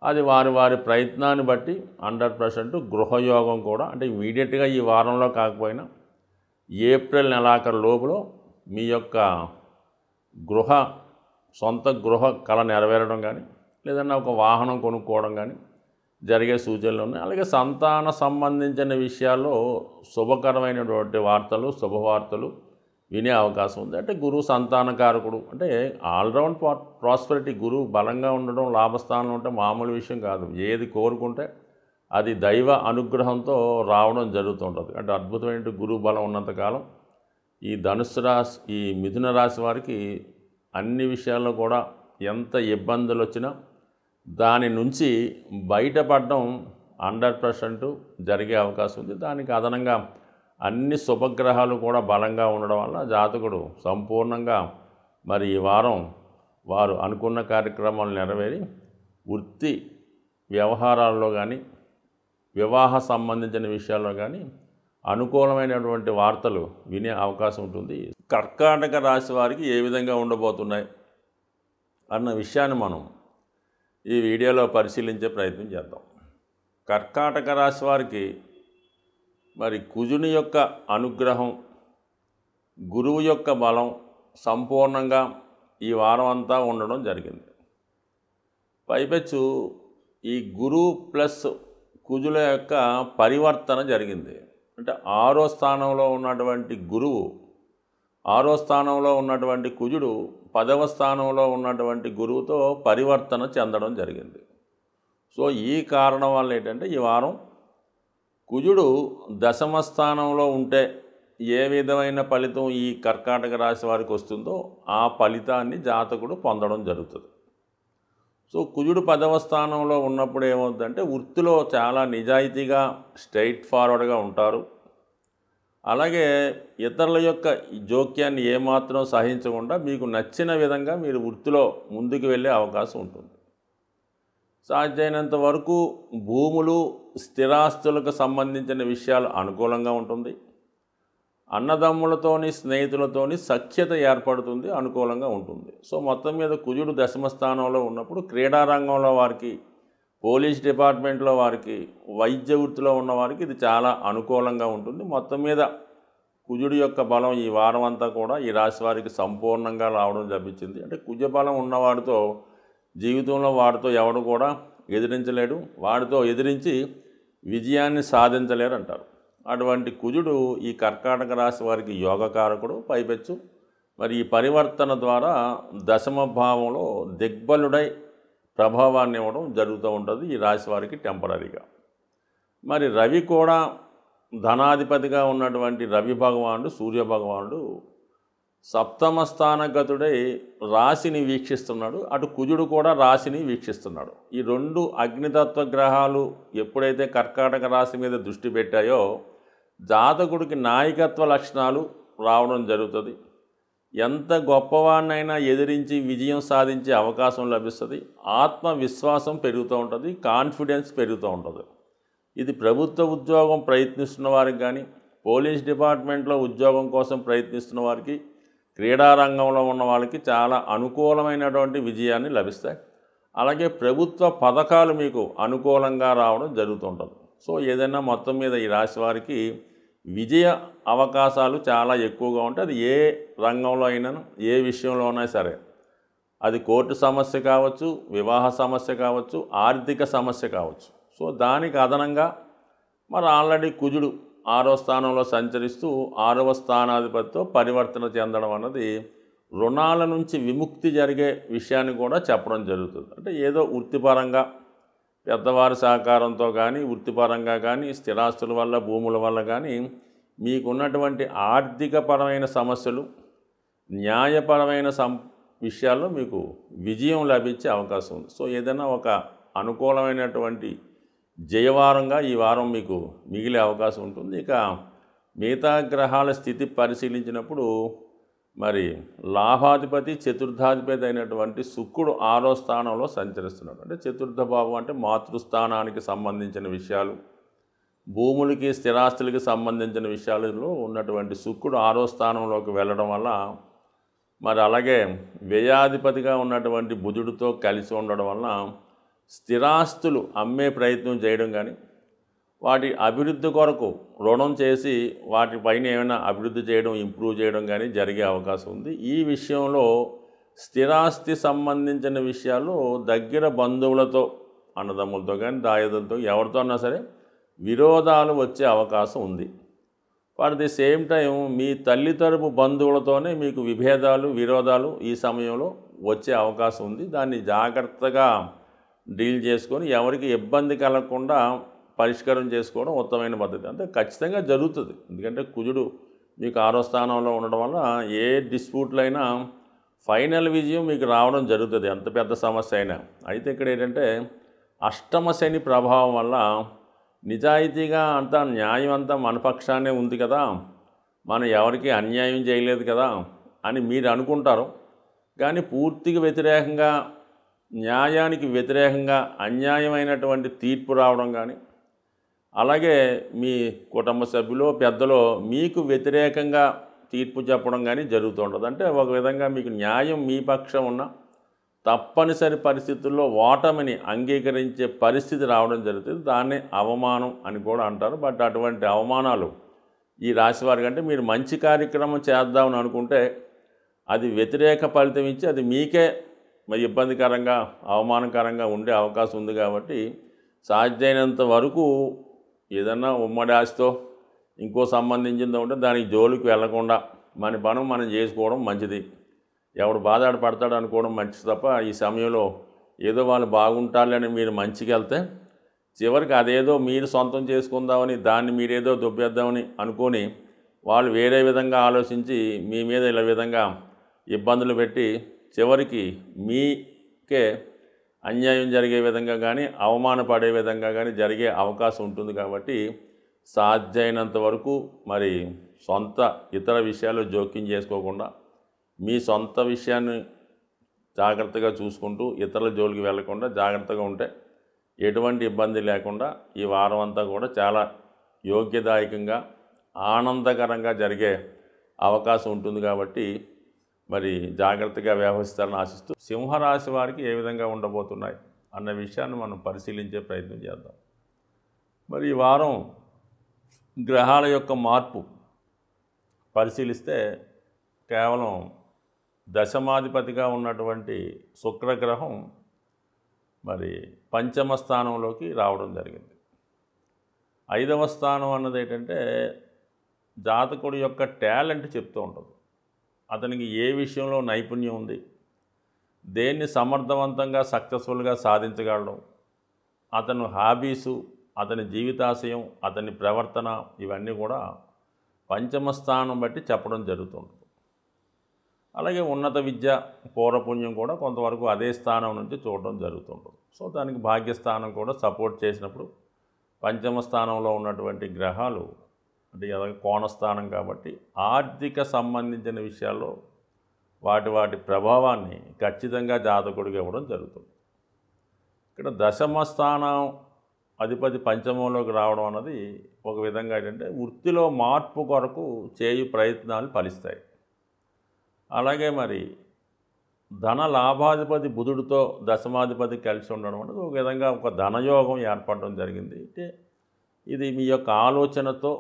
అది వారి వారి ప్రయత్నాన్ని బట్టి హండ్రెడ్ పర్సెంట్ గృహయోగం కూడా అంటే ఇమీడియట్గా ఈ వారంలో కాకపోయినా ఏప్రిల్ నెలాఖరు లోపల మీ యొక్క గృహ సొంత గృహ కళ నెరవేరడం కానీ లేదన్నా ఒక వాహనం కొనుక్కోవడం కానీ జరిగే సూచనలు ఉన్నాయి అలాగే సంతాన సంబంధించిన విషయాల్లో శుభకరమైనటువంటి వార్తలు శుభవార్తలు వినే అవకాశం ఉంది అంటే గురువు సంతానకారకుడు అంటే ఆల్రౌండ్ ప్రాస్పరిటీ గురువు బలంగా ఉండడం లాభస్థానం ఉంటే మామూలు విషయం కాదు ఏది కోరుకుంటే అది దైవ అనుగ్రహంతో రావడం జరుగుతుంటుంది అంటే అద్భుతమైన గురువు బలం ఉన్నంతకాలం ఈ ధనుసు రాశి ఈ మిథున రాశి వారికి అన్ని విషయాల్లో కూడా ఎంత ఇబ్బందులు వచ్చినా దాని నుంచి బయటపడడం హండ్రెడ్ పర్సెంట్ జరిగే అవకాశం ఉంది దానికి అదనంగా అన్ని శుభగ్రహాలు కూడా బలంగా ఉండడం వల్ల జాతకుడు సంపూర్ణంగా మరి ఈ వారం వారు అనుకున్న కార్యక్రమాలు నెరవేరి వృత్తి వ్యవహారాల్లో కానీ వివాహ సంబంధించిన విషయాల్లో కానీ అనుకూలమైనటువంటి వార్తలు వినే అవకాశం ఉంటుంది కర్కాటక రాశి వారికి ఏ విధంగా ఉండబోతున్నాయి అన్న విషయాన్ని మనం ఈ వీడియోలో పరిశీలించే ప్రయత్నం చేద్దాం కర్కాటక రాశి వారికి మరి కుజుని యొక్క అనుగ్రహం గురువు యొక్క బలం సంపూర్ణంగా ఈ వారం అంతా ఉండడం జరిగింది పైపెచ్చు ఈ గురువు ప్లస్ కుజుల యొక్క పరివర్తన జరిగింది అంటే ఆరో స్థానంలో ఉన్నటువంటి గురువు ఆరో స్థానంలో ఉన్నటువంటి కుజుడు పదవ స్థానంలో ఉన్నటువంటి గురువుతో పరివర్తన చెందడం జరిగింది సో ఈ కారణం వల్ల ఏంటంటే ఈ వారం కుజుడు దశమ స్థానంలో ఉంటే ఏ విధమైన ఫలితం ఈ కర్కాటక రాశి వారికి వస్తుందో ఆ ఫలితాన్ని జాతకుడు పొందడం జరుగుతుంది సో కుజుడు పదవ స్థానంలో ఉన్నప్పుడు ఏమవుతుందంటే వృత్తిలో చాలా నిజాయితీగా స్ట్రైట్ ఫార్వర్డ్గా ఉంటారు అలాగే ఇతరుల యొక్క జోక్యాన్ని ఏమాత్రం సహించకుండా మీకు నచ్చిన విధంగా మీరు వృత్తిలో ముందుకు వెళ్ళే అవకాశం ఉంటుంది సాధ్యమైనంత వరకు భూములు స్థిరాస్తులకు సంబంధించిన విషయాలు అనుకూలంగా ఉంటుంది అన్నదమ్ములతోని స్నేహితులతోని సఖ్యత ఏర్పడుతుంది అనుకూలంగా ఉంటుంది సో మొత్తం మీద కుజుడు దశమ స్థానంలో ఉన్నప్పుడు క్రీడారంగంలో వారికి పోలీస్ డిపార్ట్మెంట్లో వారికి వైద్య వృత్తిలో ఉన్నవారికి ఇది చాలా అనుకూలంగా ఉంటుంది మొత్తం మీద కుజుడి యొక్క బలం ఈ వారం అంతా కూడా ఈ రాశి వారికి సంపూర్ణంగా రావడం లభించింది అంటే కుజ బలం ఉన్నవాడితో జీవితంలో వాడితో ఎవడు కూడా ఎదిరించలేడు వాడితో ఎదిరించి విజయాన్ని సాధించలేరు అంటారు అటువంటి కుజుడు ఈ కర్కాటక రాశి వారికి యోగకారకుడు పైపెచ్చు మరి ఈ పరివర్తన ద్వారా దశమ భావంలో దిగ్బలుడై ప్రభావాన్ని ఇవ్వడం జరుగుతూ ఉంటుంది ఈ రాశి వారికి టెంపరీగా మరి రవి కూడా ధనాధిపతిగా ఉన్నటువంటి రవి భగవానుడు సూర్య భగవానుడు సప్తమ స్థానగతుడై రాశిని వీక్షిస్తున్నాడు అటు కుజుడు కూడా రాశిని వీక్షిస్తున్నాడు ఈ రెండు అగ్నితత్వ గ్రహాలు ఎప్పుడైతే కర్కాటక రాశి మీద దృష్టి పెట్టాయో జాతకుడికి నాయకత్వ లక్షణాలు రావడం జరుగుతుంది ఎంత గొప్పవాడినైనా ఎదిరించి విజయం సాధించే అవకాశం లభిస్తుంది ఆత్మవిశ్వాసం పెరుగుతూ ఉంటుంది కాన్ఫిడెన్స్ పెరుగుతూ ఉంటుంది ఇది ప్రభుత్వ ఉద్యోగం ప్రయత్నిస్తున్న వారికి కానీ పోలీస్ డిపార్ట్మెంట్లో ఉద్యోగం కోసం ప్రయత్నిస్తున్న వారికి క్రీడారంగంలో ఉన్న వాళ్ళకి చాలా అనుకూలమైనటువంటి విజయాన్ని లభిస్తాయి అలాగే ప్రభుత్వ పథకాలు మీకు అనుకూలంగా రావడం జరుగుతుంటుంది సో ఏదైనా మొత్తం మీద ఈ రాశి వారికి విజయ అవకాశాలు చాలా ఎక్కువగా ఉంటాయి అది ఏ రంగంలో అయినా ఏ విషయంలో అయినా సరే అది కోర్టు సమస్య కావచ్చు వివాహ సమస్య కావచ్చు ఆర్థిక సమస్య కావచ్చు సో దానికి అదనంగా మరి ఆల్రెడీ కుజుడు ఆరో స్థానంలో సంచరిస్తూ ఆరవ స్థానాధిపతితో పరివర్తన చెందడం అన్నది రుణాల నుంచి విముక్తి జరిగే విషయాన్ని కూడా చెప్పడం జరుగుతుంది అంటే ఏదో వృత్తిపరంగా పెద్దవారి సహకారంతో కానీ వృత్తిపరంగా కానీ స్థిరాస్తుల వల్ల భూముల వల్ల కానీ మీకున్నటువంటి ఆర్థికపరమైన సమస్యలు న్యాయపరమైన సం విషయాల్లో మీకు విజయం లభించే అవకాశం ఉంది సో ఏదైనా ఒక అనుకూలమైనటువంటి జయవారంగా ఈ వారం మీకు మిగిలే అవకాశం ఉంటుంది ఇక మిగతా గ్రహాల స్థితి పరిశీలించినప్పుడు మరి లాభాధిపతి చతుర్థాధిపతి అయినటువంటి శుక్రుడు ఆరో స్థానంలో సంచరిస్తున్నాడు అంటే చతుర్థ భావం అంటే మాతృస్థానానికి సంబంధించిన విషయాలు భూములకి స్థిరాస్తులకి సంబంధించిన విషయాలలో ఉన్నటువంటి శుక్రుడు ఆరో స్థానంలోకి వెళ్ళడం వల్ల మరి అలాగే వ్యయాధిపతిగా ఉన్నటువంటి బుధుడితో కలిసి ఉండడం వల్ల స్థిరాస్తులు అమ్మే ప్రయత్నం చేయడం కానీ వాటి అభివృద్ధి కొరకు రుణం చేసి వాటిపైన ఏమైనా అభివృద్ధి చేయడం ఇంప్రూవ్ చేయడం కానీ జరిగే అవకాశం ఉంది ఈ విషయంలో స్థిరాస్తి సంబంధించిన విషయాలు దగ్గర బంధువులతో అన్నదమ్ములతో కానీ దాయదులతో ఎవరితో అన్నా సరే విరోధాలు వచ్చే అవకాశం ఉంది ఫర్ ది సేమ్ టైం మీ తల్లి తరపు బంధువులతోనే మీకు విభేదాలు విరోధాలు ఈ సమయంలో వచ్చే అవకాశం ఉంది దాన్ని జాగ్రత్తగా డీల్ చేసుకొని ఎవరికి ఇబ్బంది కలగకుండా పరిష్కారం చేసుకోవడం ఉత్తమైన పద్ధతి అంటే ఖచ్చితంగా జరుగుతుంది ఎందుకంటే కుజుడు మీకు ఆరో స్థానంలో ఉండడం వల్ల ఏ డిస్ప్యూట్లైనా ఫైనల్ విజయం మీకు రావడం జరుగుతుంది ఎంత పెద్ద సమస్య అయినా అయితే ఇక్కడ ఏంటంటే అష్టమ శని ప్రభావం వల్ల నిజాయితీగా అంతా న్యాయం అంతా మన పక్షానే ఉంది కదా మనం ఎవరికి అన్యాయం చేయలేదు కదా అని మీరు అనుకుంటారు కానీ పూర్తిగా వ్యతిరేకంగా న్యాయానికి వ్యతిరేకంగా అన్యాయమైనటువంటి తీర్పు రావడం కానీ అలాగే మీ కుటుంబ సభ్యులు పెద్దలు మీకు వ్యతిరేకంగా తీర్పు చెప్పడం కానీ జరుగుతుండదు అంటే ఒక విధంగా మీకు న్యాయం మీ పక్షం ఉన్న తప్పనిసరి పరిస్థితుల్లో ఓటమిని అంగీకరించే పరిస్థితి రావడం జరుగుతుంది దాన్ని అవమానం అని కూడా అంటారు బట్ అటువంటి అవమానాలు ఈ రాశి వారికి అంటే మీరు మంచి కార్యక్రమం చేద్దామని అనుకుంటే అది వ్యతిరేక ఫలితం ఇచ్చి అది మీకే ఇబ్బందికరంగా అవమానకరంగా ఉండే అవకాశం ఉంది కాబట్టి సాధ్యమైనంత వరకు ఏదన్నా ఉమ్మడి ఆస్తితో ఇంకో సంబంధించిందో ఉంటే దానికి జోలికి వెళ్లకుండా మన పనం మనం చేసుకోవడం మంచిది ఎవడు బాధాడు పడతాడు అనుకోవడం మంచిది తప్ప ఈ సమయంలో ఏదో వాళ్ళు బాగుంటారని మీరు మంచికి వెళ్తే చివరికి అదేదో మీరు సొంతం చేసుకుందామని దాన్ని మీరేదో దుబ్బేద్దామని అనుకొని వాళ్ళు వేరే విధంగా ఆలోచించి మీ మీద ఇలా విధంగా ఇబ్బందులు పెట్టి చివరికి మీకే అన్యాయం జరిగే విధంగా కానీ అవమానపడే విధంగా కానీ జరిగే అవకాశం ఉంటుంది కాబట్టి సాధ్యమైనంత వరకు మరి సొంత ఇతర విషయాలు జోక్యం చేసుకోకుండా మీ సొంత విషయాన్ని జాగ్రత్తగా చూసుకుంటూ ఇతరుల జోలికి వెళ్లకుండా జాగ్రత్తగా ఉంటే ఎటువంటి ఇబ్బంది లేకుండా ఈ వారం అంతా కూడా చాలా యోగ్యదాయకంగా ఆనందకరంగా జరిగే అవకాశం ఉంటుంది కాబట్టి మరి జాగ్రత్తగా వ్యవహరిస్తారని ఆశిస్తూ సింహరాశి వారికి ఏ విధంగా ఉండబోతున్నాయి అన్న విషయాన్ని మనం పరిశీలించే ప్రయత్నం చేద్దాం మరి ఈ వారం గ్రహాల యొక్క మార్పు పరిశీలిస్తే కేవలం దశమాధిపతిగా ఉన్నటువంటి శుక్రగ్రహం మరి పంచమ స్థానంలోకి రావడం జరిగింది ఐదవ స్థానం అన్నది ఏంటంటే జాతకుడు యొక్క టాలెంట్ చెప్తూ ఉంటుంది అతనికి ఏ విషయంలో నైపుణ్యం ఉంది దేన్ని సమర్థవంతంగా సక్సెస్ఫుల్గా సాధించగలడం అతను హాబీసు అతని జీవితాశయం అతని ప్రవర్తన ఇవన్నీ కూడా పంచమ స్థానం బట్టి చెప్పడం జరుగుతుంది అలాగే ఉన్నత విద్య పూర్వపుణ్యం కూడా కొంతవరకు అదే స్థానం నుంచి చూడడం జరుగుతుంటుంది సో దానికి భాగ్యస్థానం కూడా సపోర్ట్ చేసినప్పుడు పంచమ స్థానంలో ఉన్నటువంటి గ్రహాలు అంటే కోణస్థానం కాబట్టి ఆర్థిక సంబంధించిన విషయాల్లో వాటి వాటి ప్రభావాన్ని ఖచ్చితంగా జాతకుడికి ఇవ్వడం జరుగుతుంది ఇక్కడ దశమ స్థానం అధిపతి పంచమంలోకి రావడం అన్నది ఒక విధంగా ఏంటంటే వృత్తిలో మార్పు కొరకు చేయు ప్రయత్నాలు ఫలిస్తాయి అలాగే మరి ధన లాభాధిపతి బుధుడితో దశమాధిపతి కలిసి ఉండడం అనేది ఒక విధంగా ఒక ధనయోగం ఏర్పడడం జరిగింది అంటే ఇది మీ యొక్క ఆలోచనతో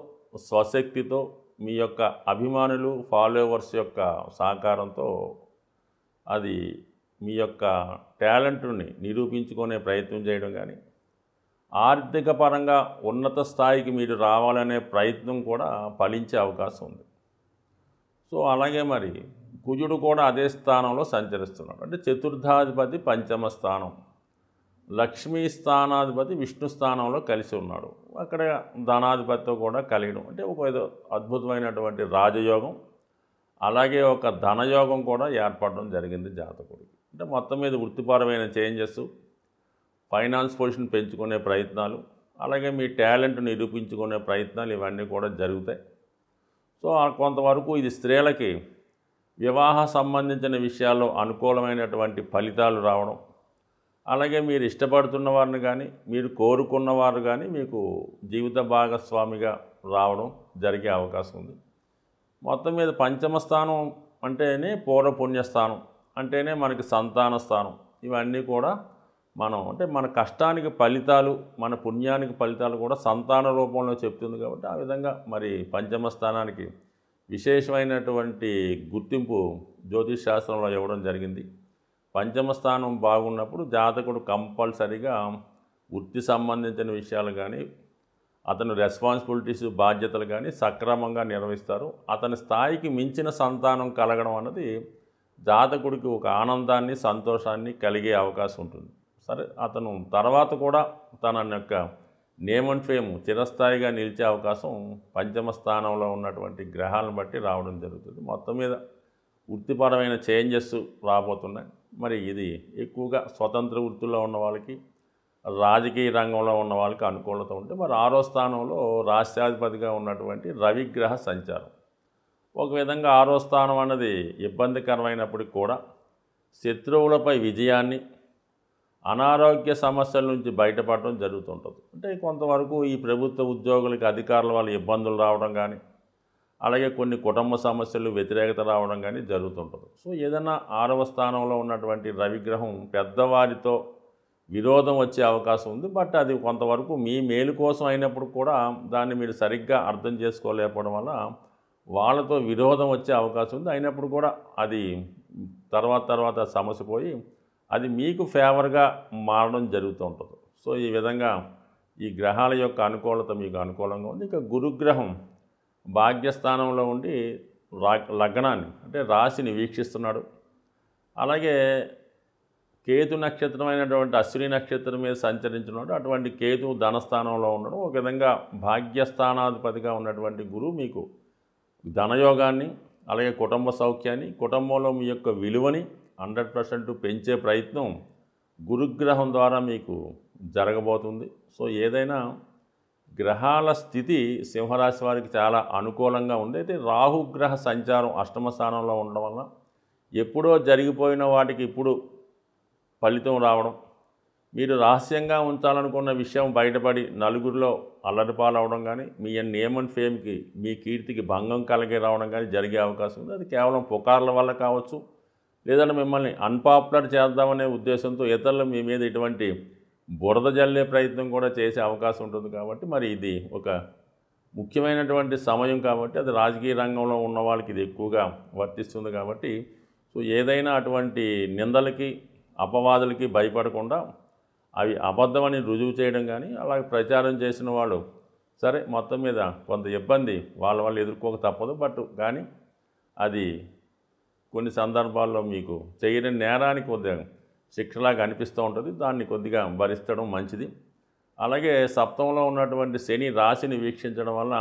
స్వశక్తితో మీ యొక్క అభిమానులు ఫాలోవర్స్ యొక్క సహకారంతో అది మీ యొక్క టాలెంట్ని నిరూపించుకునే ప్రయత్నం చేయడం కానీ ఆర్థిక పరంగా ఉన్నత స్థాయికి మీరు రావాలనే ప్రయత్నం కూడా ఫలించే అవకాశం ఉంది సో అలాగే మరి కుజుడు కూడా అదే స్థానంలో సంచరిస్తున్నాడు అంటే చతుర్థాధిపతి పంచమ స్థానం లక్ష్మీ స్థానాధిపతి విష్ణు స్థానంలో కలిసి ఉన్నాడు అక్కడ ధనాధిపతితో కూడా కలియడం అంటే ఒక ఏదో అద్భుతమైనటువంటి రాజయోగం అలాగే ఒక ధనయోగం కూడా ఏర్పడడం జరిగింది జాతకుడికి అంటే మొత్తం మీద వృత్తిపరమైన చేంజెస్ ఫైనాన్స్ పొజిషన్ పెంచుకునే ప్రయత్నాలు అలాగే మీ టాలెంట్ నిరూపించుకునే ప్రయత్నాలు ఇవన్నీ కూడా జరుగుతాయి సో కొంతవరకు ఇది స్త్రీలకి వివాహ సంబంధించిన విషయాల్లో అనుకూలమైనటువంటి ఫలితాలు రావడం అలాగే మీరు ఇష్టపడుతున్న వారిని కానీ మీరు కోరుకున్న వారు కానీ మీకు జీవిత భాగస్వామిగా రావడం జరిగే అవకాశం ఉంది మొత్తం మీద పంచమ స్థానం అంటేనే పూర్వపుణ్యస్థానం అంటేనే మనకి సంతాన స్థానం ఇవన్నీ కూడా మనం అంటే మన కష్టానికి ఫలితాలు మన పుణ్యానికి ఫలితాలు కూడా సంతాన రూపంలో చెప్తుంది కాబట్టి ఆ విధంగా మరి పంచమ స్థానానికి విశేషమైనటువంటి గుర్తింపు జ్యోతిష్ శాస్త్రంలో ఇవ్వడం జరిగింది పంచమ స్థానం బాగున్నప్పుడు జాతకుడు కంపల్సరిగా వృత్తి సంబంధించిన విషయాలు కానీ అతను రెస్పాన్సిబిలిటీస్ బాధ్యతలు కానీ సక్రమంగా నిర్వహిస్తారు అతని స్థాయికి మించిన సంతానం కలగడం అన్నది జాతకుడికి ఒక ఆనందాన్ని సంతోషాన్ని కలిగే అవకాశం ఉంటుంది సరే అతను తర్వాత కూడా తన యొక్క నేమ్ అండ్ ఫేమ్ చిరస్థాయిగా నిలిచే అవకాశం పంచమ స్థానంలో ఉన్నటువంటి గ్రహాలను బట్టి రావడం జరుగుతుంది మొత్తం మీద వృత్తిపరమైన చేంజెస్ రాబోతున్నాయి మరి ఇది ఎక్కువగా స్వతంత్ర వృత్తుల్లో ఉన్న వాళ్ళకి రాజకీయ రంగంలో ఉన్న వాళ్ళకి అనుకూలత ఉంటే మరి ఆరో స్థానంలో రాష్ట్రాధిపతిగా ఉన్నటువంటి రవిగ్రహ సంచారం ఒక విధంగా ఆరో స్థానం అన్నది ఇబ్బందికరమైనప్పటికి కూడా శత్రువులపై విజయాన్ని అనారోగ్య సమస్యల నుంచి బయటపడడం జరుగుతుంటుంది అంటే కొంతవరకు ఈ ప్రభుత్వ ఉద్యోగులకి అధికారుల వల్ల ఇబ్బందులు రావడం కానీ అలాగే కొన్ని కుటుంబ సమస్యలు వ్యతిరేకత రావడం కానీ జరుగుతుంటుంది సో ఏదైనా ఆరవ స్థానంలో ఉన్నటువంటి రవిగ్రహం పెద్దవారితో విరోధం వచ్చే అవకాశం ఉంది బట్ అది కొంతవరకు మీ మేలు కోసం అయినప్పుడు కూడా దాన్ని మీరు సరిగ్గా అర్థం చేసుకోలేకపోవడం వల్ల వాళ్ళతో విరోధం వచ్చే అవకాశం ఉంది అయినప్పుడు కూడా అది తర్వాత తర్వాత సమస్య పోయి అది మీకు ఫేవర్గా మారడం జరుగుతూ ఉంటుంది సో ఈ విధంగా ఈ గ్రహాల యొక్క అనుకూలత మీకు అనుకూలంగా ఉంది ఇక గురుగ్రహం భాగ్యస్థానంలో ఉండి రా లగ్నాన్ని అంటే రాశిని వీక్షిస్తున్నాడు అలాగే కేతు నక్షత్రం అయినటువంటి అశ్విని నక్షత్రం మీద సంచరించినప్పుడు అటువంటి కేతు ధనస్థానంలో ఉండడం ఒక విధంగా భాగ్యస్థానాధిపతిగా ఉన్నటువంటి గురువు మీకు ధనయోగాన్ని అలాగే కుటుంబ సౌఖ్యాన్ని కుటుంబంలో మీ యొక్క విలువని హండ్రెడ్ పర్సెంట్ పెంచే ప్రయత్నం గురుగ్రహం ద్వారా మీకు జరగబోతుంది సో ఏదైనా గ్రహాల స్థితి సింహరాశి వారికి చాలా అనుకూలంగా ఉంది అయితే రాహుగ్రహ సంచారం అష్టమ స్థానంలో ఉండడం వల్ల ఎప్పుడో జరిగిపోయిన వాటికి ఇప్పుడు ఫలితం రావడం మీరు రహస్యంగా ఉంచాలనుకున్న విషయం బయటపడి నలుగురిలో అల్లరిపాలవడం కానీ మీ నేమ్ అండ్ ఫేమ్కి మీ కీర్తికి భంగం కలిగి రావడం కానీ జరిగే అవకాశం ఉంది అది కేవలం పుకార్ల వల్ల కావచ్చు లేదంటే మిమ్మల్ని అన్పాపులర్ చేద్దామనే ఉద్దేశంతో ఇతరులు మీ మీద ఇటువంటి బురద జల్లే ప్రయత్నం కూడా చేసే అవకాశం ఉంటుంది కాబట్టి మరి ఇది ఒక ముఖ్యమైనటువంటి సమయం కాబట్టి అది రాజకీయ రంగంలో ఉన్న వాళ్ళకి ఇది ఎక్కువగా వర్తిస్తుంది కాబట్టి సో ఏదైనా అటువంటి నిందలకి అపవాదులకి భయపడకుండా అవి అబద్ధమని రుజువు చేయడం కానీ అలాగే ప్రచారం చేసిన వాళ్ళు సరే మొత్తం మీద కొంత ఇబ్బంది వాళ్ళ వాళ్ళు ఎదుర్కోక తప్పదు బట్ కానీ అది కొన్ని సందర్భాల్లో మీకు చేయని నేరానికి ఉద్యోగం శిక్షలాగా అనిపిస్తూ ఉంటుంది దాన్ని కొద్దిగా భరించడం మంచిది అలాగే సప్తంలో ఉన్నటువంటి శని రాశిని వీక్షించడం వల్ల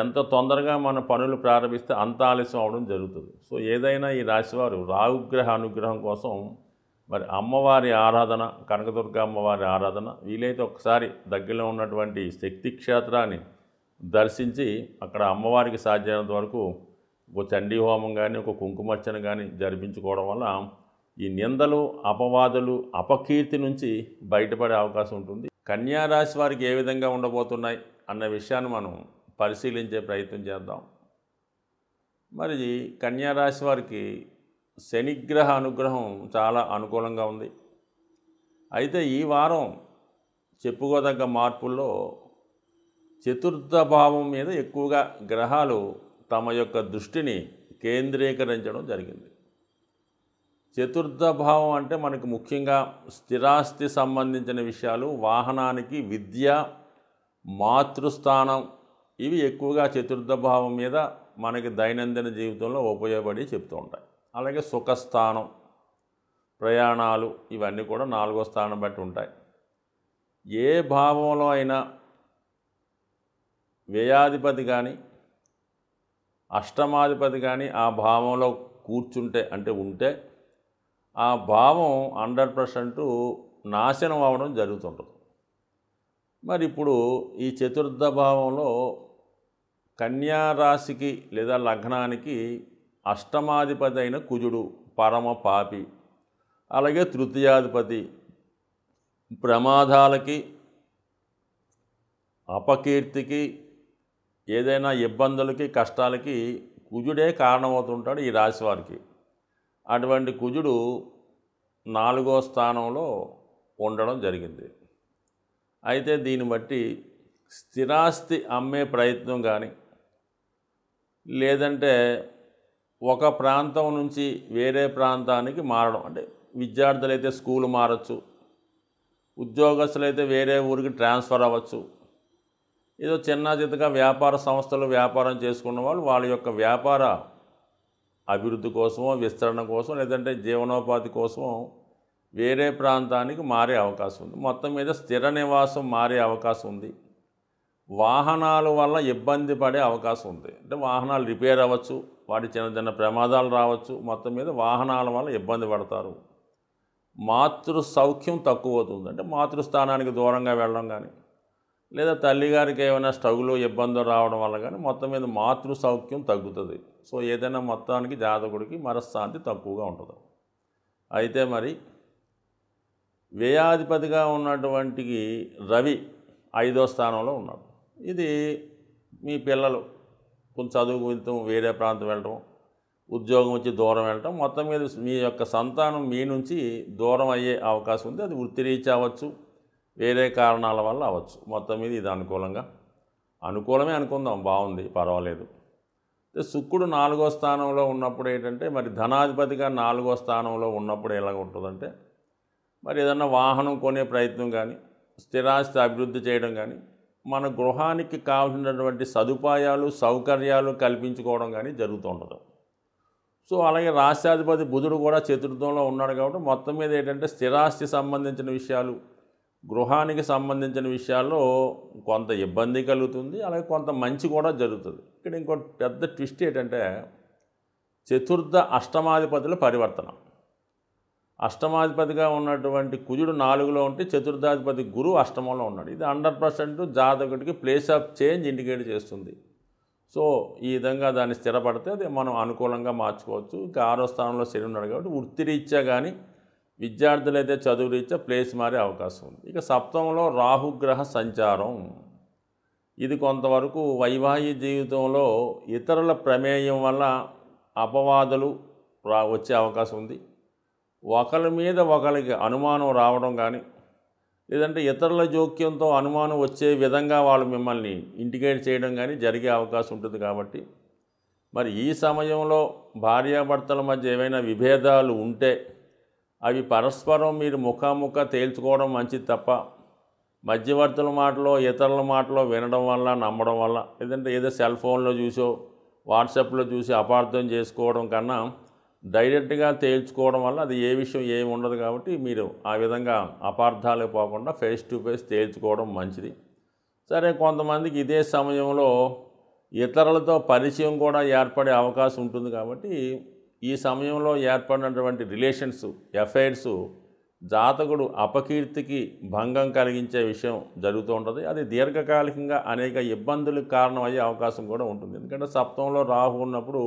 ఎంత తొందరగా మన పనులు ప్రారంభిస్తే అంత ఆలస్యం అవడం జరుగుతుంది సో ఏదైనా ఈ రాశివారు రాహుగ్రహ అనుగ్రహం కోసం మరి అమ్మవారి ఆరాధన కనకదుర్గ అమ్మవారి ఆరాధన వీలైతే ఒకసారి దగ్గరలో ఉన్నటువంటి శక్తి క్షేత్రాన్ని దర్శించి అక్కడ అమ్మవారికి సాధ్యమైనంత వరకు ఒక చండీ హోమం కానీ ఒక కుంకుమర్చన కానీ జరిపించుకోవడం వల్ల ఈ నిందలు అపవాదులు అపకీర్తి నుంచి బయటపడే అవకాశం ఉంటుంది కన్యారాశి వారికి ఏ విధంగా ఉండబోతున్నాయి అన్న విషయాన్ని మనం పరిశీలించే ప్రయత్నం చేద్దాం మరి కన్యారాశి వారికి శనిగ్రహ అనుగ్రహం చాలా అనుకూలంగా ఉంది అయితే ఈ వారం చెప్పుకోదగ్గ మార్పుల్లో చతుర్థ భావం మీద ఎక్కువగా గ్రహాలు తమ యొక్క దృష్టిని కేంద్రీకరించడం జరిగింది చతుర్థ భావం అంటే మనకు ముఖ్యంగా స్థిరాస్తి సంబంధించిన విషయాలు వాహనానికి విద్య మాతృస్థానం ఇవి ఎక్కువగా చతుర్థ భావం మీద మనకి దైనందిన జీవితంలో ఉపయోగపడి చెప్తూ ఉంటాయి అలాగే సుఖస్థానం ప్రయాణాలు ఇవన్నీ కూడా నాలుగో స్థానం బట్టి ఉంటాయి ఏ భావంలో అయినా వ్యయాధిపతి కానీ అష్టమాధిపతి కానీ ఆ భావంలో కూర్చుంటే అంటే ఉంటే ఆ భావం హండ్రెడ్ పర్సెంట్ నాశనం అవ్వడం జరుగుతుంటుంది మరి ఇప్పుడు ఈ చతుర్థ భావంలో కన్యారాశికి లేదా లగ్నానికి అష్టమాధిపతి అయిన కుజుడు పరమ పాపి అలాగే తృతీయాధిపతి ప్రమాదాలకి అపకీర్తికి ఏదైనా ఇబ్బందులకి కష్టాలకి కుజుడే కారణమవుతుంటాడు ఈ రాశి వారికి అటువంటి కుజుడు నాలుగో స్థానంలో ఉండడం జరిగింది అయితే దీన్ని బట్టి స్థిరాస్తి అమ్మే ప్రయత్నం కానీ లేదంటే ఒక ప్రాంతం నుంచి వేరే ప్రాంతానికి మారడం అంటే విద్యార్థులైతే స్కూల్ మారచ్చు ఉద్యోగస్తులైతే వేరే ఊరికి ట్రాన్స్ఫర్ అవ్వచ్చు ఏదో చిన్న చితగా వ్యాపార సంస్థలు వ్యాపారం చేసుకున్న వాళ్ళు వాళ్ళ యొక్క వ్యాపార అభివృద్ధి కోసమో విస్తరణ కోసం లేదంటే జీవనోపాధి కోసం వేరే ప్రాంతానికి మారే అవకాశం ఉంది మొత్తం మీద స్థిర నివాసం మారే అవకాశం ఉంది వాహనాల వల్ల ఇబ్బంది పడే అవకాశం ఉంది అంటే వాహనాలు రిపేర్ అవ్వచ్చు వాటి చిన్న చిన్న ప్రమాదాలు రావచ్చు మొత్తం మీద వాహనాల వల్ల ఇబ్బంది పడతారు మాతృ సౌఖ్యం తక్కువ అవుతుంది అంటే మాతృస్థానానికి దూరంగా వెళ్ళడం కానీ లేదా తల్లిగారికి ఏమైనా స్ట్రగులు ఇబ్బందులు రావడం వల్ల కానీ మొత్తం మీద మాతృ సౌఖ్యం తగ్గుతుంది సో ఏదైనా మొత్తానికి జాతకుడికి మనశ్శాంతి తక్కువగా ఉంటుంది అయితే మరి వ్యయాధిపతిగా ఉన్నటువంటి రవి ఐదో స్థానంలో ఉన్నాడు ఇది మీ పిల్లలు కొంచెం చదువు గురించి వేరే ప్రాంతం వెళ్ళడం ఉద్యోగం వచ్చి దూరం వెళ్ళటం మొత్తం మీద మీ యొక్క సంతానం మీ నుంచి దూరం అయ్యే అవకాశం ఉంది అది రీచ్ అవ్వచ్చు వేరే కారణాల వల్ల అవ్వచ్చు మొత్తం మీద ఇది అనుకూలంగా అనుకూలమే అనుకుందాం బాగుంది పర్వాలేదు శుక్రుడు నాలుగో స్థానంలో ఉన్నప్పుడు ఏంటంటే మరి ధనాధిపతిగా నాలుగో స్థానంలో ఉన్నప్పుడు ఎలా ఉంటుందంటే మరి ఏదన్నా వాహనం కొనే ప్రయత్నం కానీ స్థిరాస్తి అభివృద్ధి చేయడం కానీ మన గృహానికి కావాల్సినటువంటి సదుపాయాలు సౌకర్యాలు కల్పించుకోవడం కానీ జరుగుతూ ఉండదు సో అలాగే రాష్ట్రాధిపతి బుధుడు కూడా చతుర్థంలో ఉన్నాడు కాబట్టి మొత్తం మీద ఏంటంటే స్థిరాస్తి సంబంధించిన విషయాలు గృహానికి సంబంధించిన విషయాల్లో కొంత ఇబ్బంది కలుగుతుంది అలాగే కొంత మంచి కూడా జరుగుతుంది ఇక్కడ ఇంకో పెద్ద ట్విస్ట్ ఏంటంటే చతుర్థ అష్టమాధిపతుల పరివర్తన అష్టమాధిపతిగా ఉన్నటువంటి కుజుడు నాలుగులో ఉంటే చతుర్థాధిపతి గురువు అష్టమంలో ఉన్నాడు ఇది హండ్రెడ్ పర్సెంట్ జాతకుడికి ప్లేస్ ఆఫ్ చేంజ్ ఇండికేట్ చేస్తుంది సో ఈ విధంగా దాన్ని స్థిరపడితే అది మనం అనుకూలంగా మార్చుకోవచ్చు ఇంకా ఆరో స్థానంలో శని ఉన్నాడు కాబట్టి వృత్తిరీత్యా కానీ విద్యార్థులైతే చదువు రీత్యా ప్లేస్ మారే అవకాశం ఉంది ఇక సప్తంలో రాహుగ్రహ సంచారం ఇది కొంతవరకు వైవాహిక జీవితంలో ఇతరుల ప్రమేయం వల్ల అపవాదులు రా వచ్చే అవకాశం ఉంది ఒకరి మీద ఒకరికి అనుమానం రావడం కానీ లేదంటే ఇతరుల జోక్యంతో అనుమానం వచ్చే విధంగా వాళ్ళు మిమ్మల్ని ఇంటికేట్ చేయడం కానీ జరిగే అవకాశం ఉంటుంది కాబట్టి మరి ఈ సమయంలో భార్యాభర్తల మధ్య ఏమైనా విభేదాలు ఉంటే అవి పరస్పరం మీరు ముఖాముఖ తేల్చుకోవడం మంచిది తప్ప మధ్యవర్తుల మాటలో ఇతరుల మాటలో వినడం వల్ల నమ్మడం వల్ల ఏదంటే ఏదో సెల్ ఫోన్లో చూసో వాట్సాప్లో చూసి అపార్థం చేసుకోవడం కన్నా డైరెక్ట్గా తేల్చుకోవడం వల్ల అది ఏ విషయం ఏమి ఉండదు కాబట్టి మీరు ఆ విధంగా అపార్థాలు పోకుండా ఫేస్ టు ఫేస్ తేల్చుకోవడం మంచిది సరే కొంతమందికి ఇదే సమయంలో ఇతరులతో పరిచయం కూడా ఏర్పడే అవకాశం ఉంటుంది కాబట్టి ఈ సమయంలో ఏర్పడినటువంటి రిలేషన్స్ ఎఫైర్స్ జాతకుడు అపకీర్తికి భంగం కలిగించే విషయం జరుగుతూ ఉంటుంది అది దీర్ఘకాలికంగా అనేక ఇబ్బందులకు కారణమయ్యే అవకాశం కూడా ఉంటుంది ఎందుకంటే సప్తంలో రాహు ఉన్నప్పుడు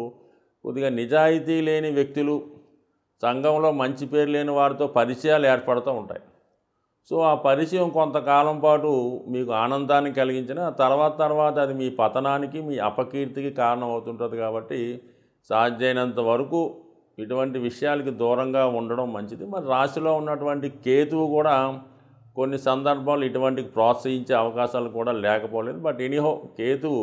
కొద్దిగా నిజాయితీ లేని వ్యక్తులు సంఘంలో మంచి పేరు లేని వారితో పరిచయాలు ఏర్పడుతూ ఉంటాయి సో ఆ పరిచయం కొంతకాలం పాటు మీకు ఆనందాన్ని కలిగించిన తర్వాత తర్వాత అది మీ పతనానికి మీ అపకీర్తికి కారణమవుతుంటుంది కాబట్టి సాధ్యమైనంత వరకు ఇటువంటి విషయాలకి దూరంగా ఉండడం మంచిది మరి రాశిలో ఉన్నటువంటి కేతువు కూడా కొన్ని సందర్భాలు ఇటువంటి ప్రోత్సహించే అవకాశాలు కూడా లేకపోలేదు బట్ ఎనీహో కేతువు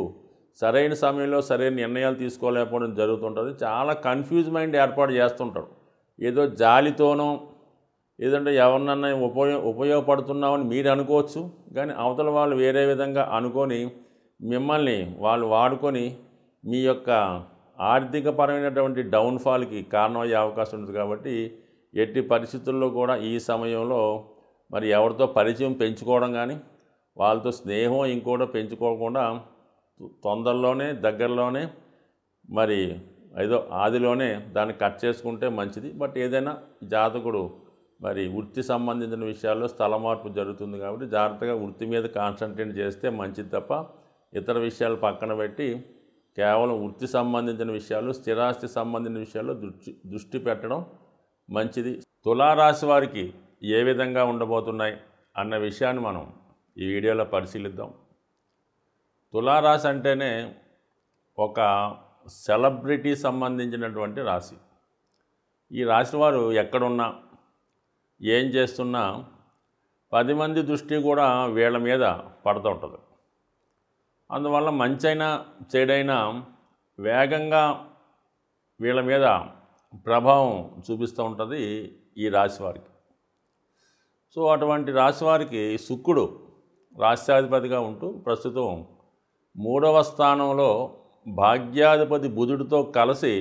సరైన సమయంలో సరైన నిర్ణయాలు తీసుకోలేకపోవడం జరుగుతుంటుంది చాలా కన్ఫ్యూజ్ మైండ్ ఏర్పాటు చేస్తుంటారు ఏదో జాలితోనో ఏదంటే ఎవరినన్నా ఉపయోగ ఉపయోగపడుతున్నామని మీరు అనుకోవచ్చు కానీ అవతల వాళ్ళు వేరే విధంగా అనుకొని మిమ్మల్ని వాళ్ళు వాడుకొని మీ యొక్క ఆర్థికపరమైనటువంటి డౌన్ఫాల్కి కారణమయ్యే అవకాశం ఉంటుంది కాబట్టి ఎట్టి పరిస్థితుల్లో కూడా ఈ సమయంలో మరి ఎవరితో పరిచయం పెంచుకోవడం కానీ వాళ్ళతో స్నేహం ఇంకోటో పెంచుకోకుండా తొందరలోనే దగ్గరలోనే మరి ఏదో ఆదిలోనే దాన్ని కట్ చేసుకుంటే మంచిది బట్ ఏదైనా జాతకుడు మరి వృత్తి సంబంధించిన విషయాల్లో స్థల మార్పు జరుగుతుంది కాబట్టి జాగ్రత్తగా వృత్తి మీద కాన్సన్ట్రేట్ చేస్తే మంచిది తప్ప ఇతర విషయాలు పక్కన పెట్టి కేవలం వృత్తి సంబంధించిన విషయాలు స్థిరాస్తి సంబంధించిన విషయాలు దృష్టి దృష్టి పెట్టడం మంచిది తులారాశి వారికి ఏ విధంగా ఉండబోతున్నాయి అన్న విషయాన్ని మనం ఈ వీడియోలో పరిశీలిద్దాం తులారాశి అంటేనే ఒక సెలబ్రిటీ సంబంధించినటువంటి రాశి ఈ రాశి వారు ఎక్కడున్నా ఏం చేస్తున్నా పది మంది దృష్టి కూడా వీళ్ళ మీద పడుతూ ఉంటుంది అందువల్ల మంచైనా చెడైనా వేగంగా వీళ్ళ మీద ప్రభావం చూపిస్తూ ఉంటుంది ఈ రాశివారికి సో అటువంటి రాశివారికి శుక్రుడు రాష్ట్రాధిపతిగా ఉంటూ ప్రస్తుతం మూడవ స్థానంలో భాగ్యాధిపతి బుధుడితో కలిసి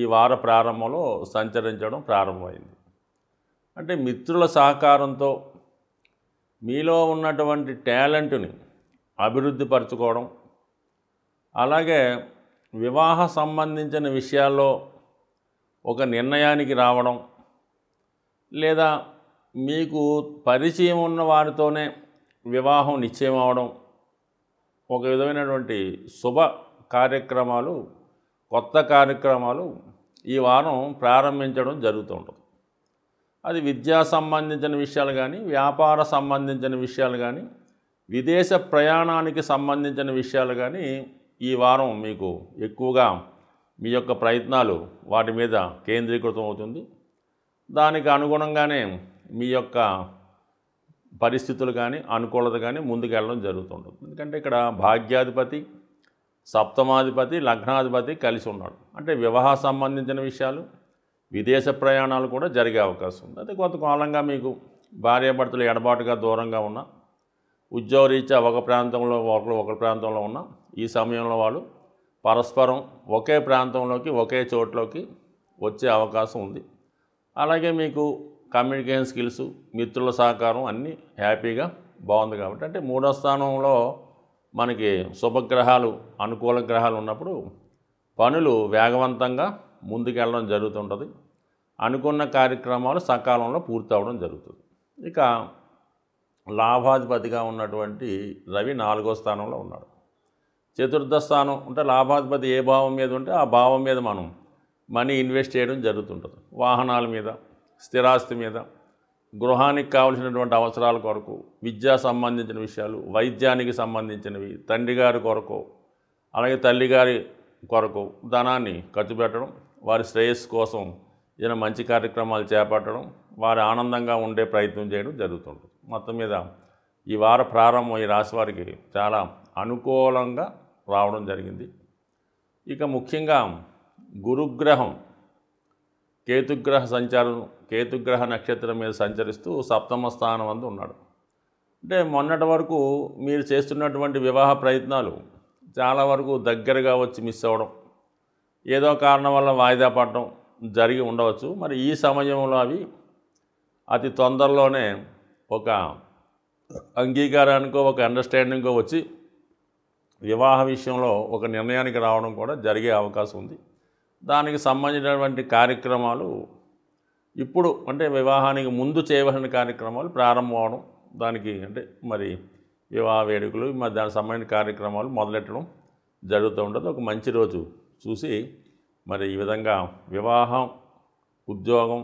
ఈ వార ప్రారంభంలో సంచరించడం ప్రారంభమైంది అంటే మిత్రుల సహకారంతో మీలో ఉన్నటువంటి టాలెంట్ని అభివృద్ధిపరచుకోవడం అలాగే వివాహ సంబంధించిన విషయాల్లో ఒక నిర్ణయానికి రావడం లేదా మీకు పరిచయం ఉన్న వారితోనే వివాహం నిశ్చయం అవడం ఒక విధమైనటువంటి శుభ కార్యక్రమాలు కొత్త కార్యక్రమాలు ఈ వారం ప్రారంభించడం జరుగుతూ అది విద్యా సంబంధించిన విషయాలు కానీ వ్యాపార సంబంధించిన విషయాలు కానీ విదేశ ప్రయాణానికి సంబంధించిన విషయాలు కానీ ఈ వారం మీకు ఎక్కువగా మీ యొక్క ప్రయత్నాలు వాటి మీద కేంద్రీకృతం అవుతుంది దానికి అనుగుణంగానే మీ యొక్క పరిస్థితులు కానీ అనుకూలత కానీ ముందుకెళ్ళడం జరుగుతుంటుంది ఎందుకంటే ఇక్కడ భాగ్యాధిపతి సప్తమాధిపతి లగ్నాధిపతి కలిసి ఉన్నాడు అంటే వివాహ సంబంధించిన విషయాలు విదేశ ప్రయాణాలు కూడా జరిగే అవకాశం ఉంది అయితే కొంతకాలంగా మీకు భార్యాభర్తలు ఎడబాటుగా దూరంగా ఉన్నా ఉద్యోగ రీత్యా ఒక ప్రాంతంలో ఒకరు ఒక ప్రాంతంలో ఉన్న ఈ సమయంలో వాళ్ళు పరస్పరం ఒకే ప్రాంతంలోకి ఒకే చోట్లోకి వచ్చే అవకాశం ఉంది అలాగే మీకు కమ్యూనికేషన్ స్కిల్స్ మిత్రుల సహకారం అన్నీ హ్యాపీగా బాగుంది కాబట్టి అంటే మూడో స్థానంలో మనకి శుభగ్రహాలు అనుకూల గ్రహాలు ఉన్నప్పుడు పనులు వేగవంతంగా ముందుకెళ్ళడం జరుగుతుంటుంది అనుకున్న కార్యక్రమాలు సకాలంలో పూర్తి అవ్వడం జరుగుతుంది ఇక లాభాధిపతిగా ఉన్నటువంటి రవి నాలుగో స్థానంలో ఉన్నాడు చతుర్థ స్థానం అంటే లాభాధిపతి ఏ భావం మీద ఉంటే ఆ భావం మీద మనం మనీ ఇన్వెస్ట్ చేయడం జరుగుతుంటుంది వాహనాల మీద స్థిరాస్తి మీద గృహానికి కావలసినటువంటి అవసరాల కొరకు విద్యా సంబంధించిన విషయాలు వైద్యానికి సంబంధించినవి తండ్రి గారి కొరకు అలాగే తల్లిగారి కొరకు ధనాన్ని ఖర్చు పెట్టడం వారి శ్రేయస్సు కోసం ఏదైనా మంచి కార్యక్రమాలు చేపట్టడం వారి ఆనందంగా ఉండే ప్రయత్నం చేయడం జరుగుతుంది మొత్తం మీద ఈ వార ప్రారంభం ఈ రాశి వారికి చాలా అనుకూలంగా రావడం జరిగింది ఇక ముఖ్యంగా గురుగ్రహం కేతుగ్రహ సంచారం కేతుగ్రహ నక్షత్రం మీద సంచరిస్తూ సప్తమ స్థానం అందు ఉన్నాడు అంటే మొన్నటి వరకు మీరు చేస్తున్నటువంటి వివాహ ప్రయత్నాలు చాలా వరకు దగ్గరగా వచ్చి మిస్ అవ్వడం ఏదో కారణం వల్ల వాయిదా పడడం జరిగి ఉండవచ్చు మరి ఈ సమయంలో అవి అతి తొందరలోనే ఒక అంగీకారానికో ఒక అండర్స్టాండింగ్కో వచ్చి వివాహ విషయంలో ఒక నిర్ణయానికి రావడం కూడా జరిగే అవకాశం ఉంది దానికి సంబంధించినటువంటి కార్యక్రమాలు ఇప్పుడు అంటే వివాహానికి ముందు చేయవలసిన కార్యక్రమాలు ప్రారంభం అవడం దానికి అంటే మరి వివాహ వేడుకలు మరి దానికి సంబంధించిన కార్యక్రమాలు మొదలెట్టడం జరుగుతూ ఉంటుంది ఒక మంచి రోజు చూసి మరి ఈ విధంగా వివాహం ఉద్యోగం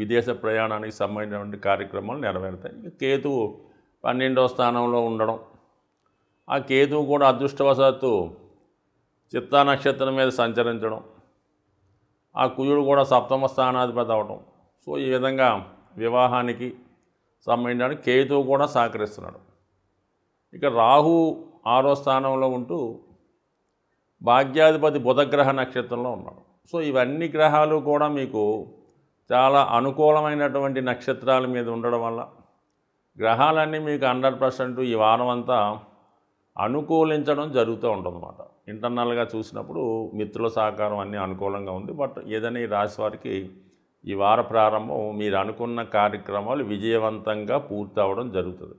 విదేశ ప్రయాణానికి సంబంధించినటువంటి కార్యక్రమాలు నెరవేరుతాయి కేతువు పన్నెండవ స్థానంలో ఉండడం ఆ కేతువు కూడా అదృష్టవశాత్తు చిత్తా నక్షత్రం మీద సంచరించడం ఆ కుయుడు కూడా సప్తమ స్థానాధిపతి అవడం సో ఈ విధంగా వివాహానికి సంబంధించిన కేతువు కూడా సహకరిస్తున్నాడు ఇక రాహు ఆరో స్థానంలో ఉంటూ భాగ్యాధిపతి బుధగ్రహ నక్షత్రంలో ఉన్నాడు సో ఇవన్నీ గ్రహాలు కూడా మీకు చాలా అనుకూలమైనటువంటి నక్షత్రాల మీద ఉండడం వల్ల గ్రహాలన్నీ మీకు హండ్రెడ్ పర్సెంట్ ఈ వారం అంతా అనుకూలించడం జరుగుతూ ఉంటుందన్నమాట ఇంటర్నల్గా చూసినప్పుడు మిత్రుల సహకారం అన్నీ అనుకూలంగా ఉంది బట్ ఏదైనా ఈ రాశి వారికి ఈ వార ప్రారంభం మీరు అనుకున్న కార్యక్రమాలు విజయవంతంగా పూర్తవడం జరుగుతుంది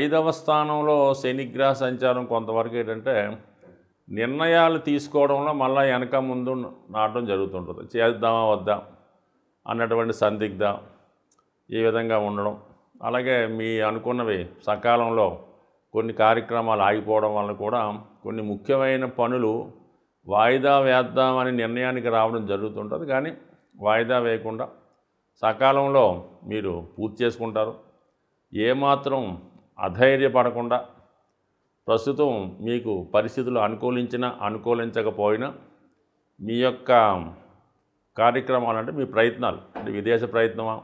ఐదవ స్థానంలో శనిగ్రహ సంచారం కొంతవరకు ఏంటంటే నిర్ణయాలు తీసుకోవడంలో మళ్ళీ వెనక ముందు నాటడం జరుగుతుంటుంది చేద్దామా వద్దా అన్నటువంటి సందిగ్ధ ఈ విధంగా ఉండడం అలాగే మీ అనుకున్నవి సకాలంలో కొన్ని కార్యక్రమాలు ఆగిపోవడం వల్ల కూడా కొన్ని ముఖ్యమైన పనులు వాయిదా వేద్దామని నిర్ణయానికి రావడం జరుగుతుంటుంది కానీ వాయిదా వేయకుండా సకాలంలో మీరు పూర్తి చేసుకుంటారు ఏమాత్రం అధైర్యపడకుండా ప్రస్తుతం మీకు పరిస్థితులు అనుకూలించినా అనుకూలించకపోయినా మీ యొక్క కార్యక్రమాలు అంటే మీ ప్రయత్నాలు అంటే విదేశ ప్రయత్నమా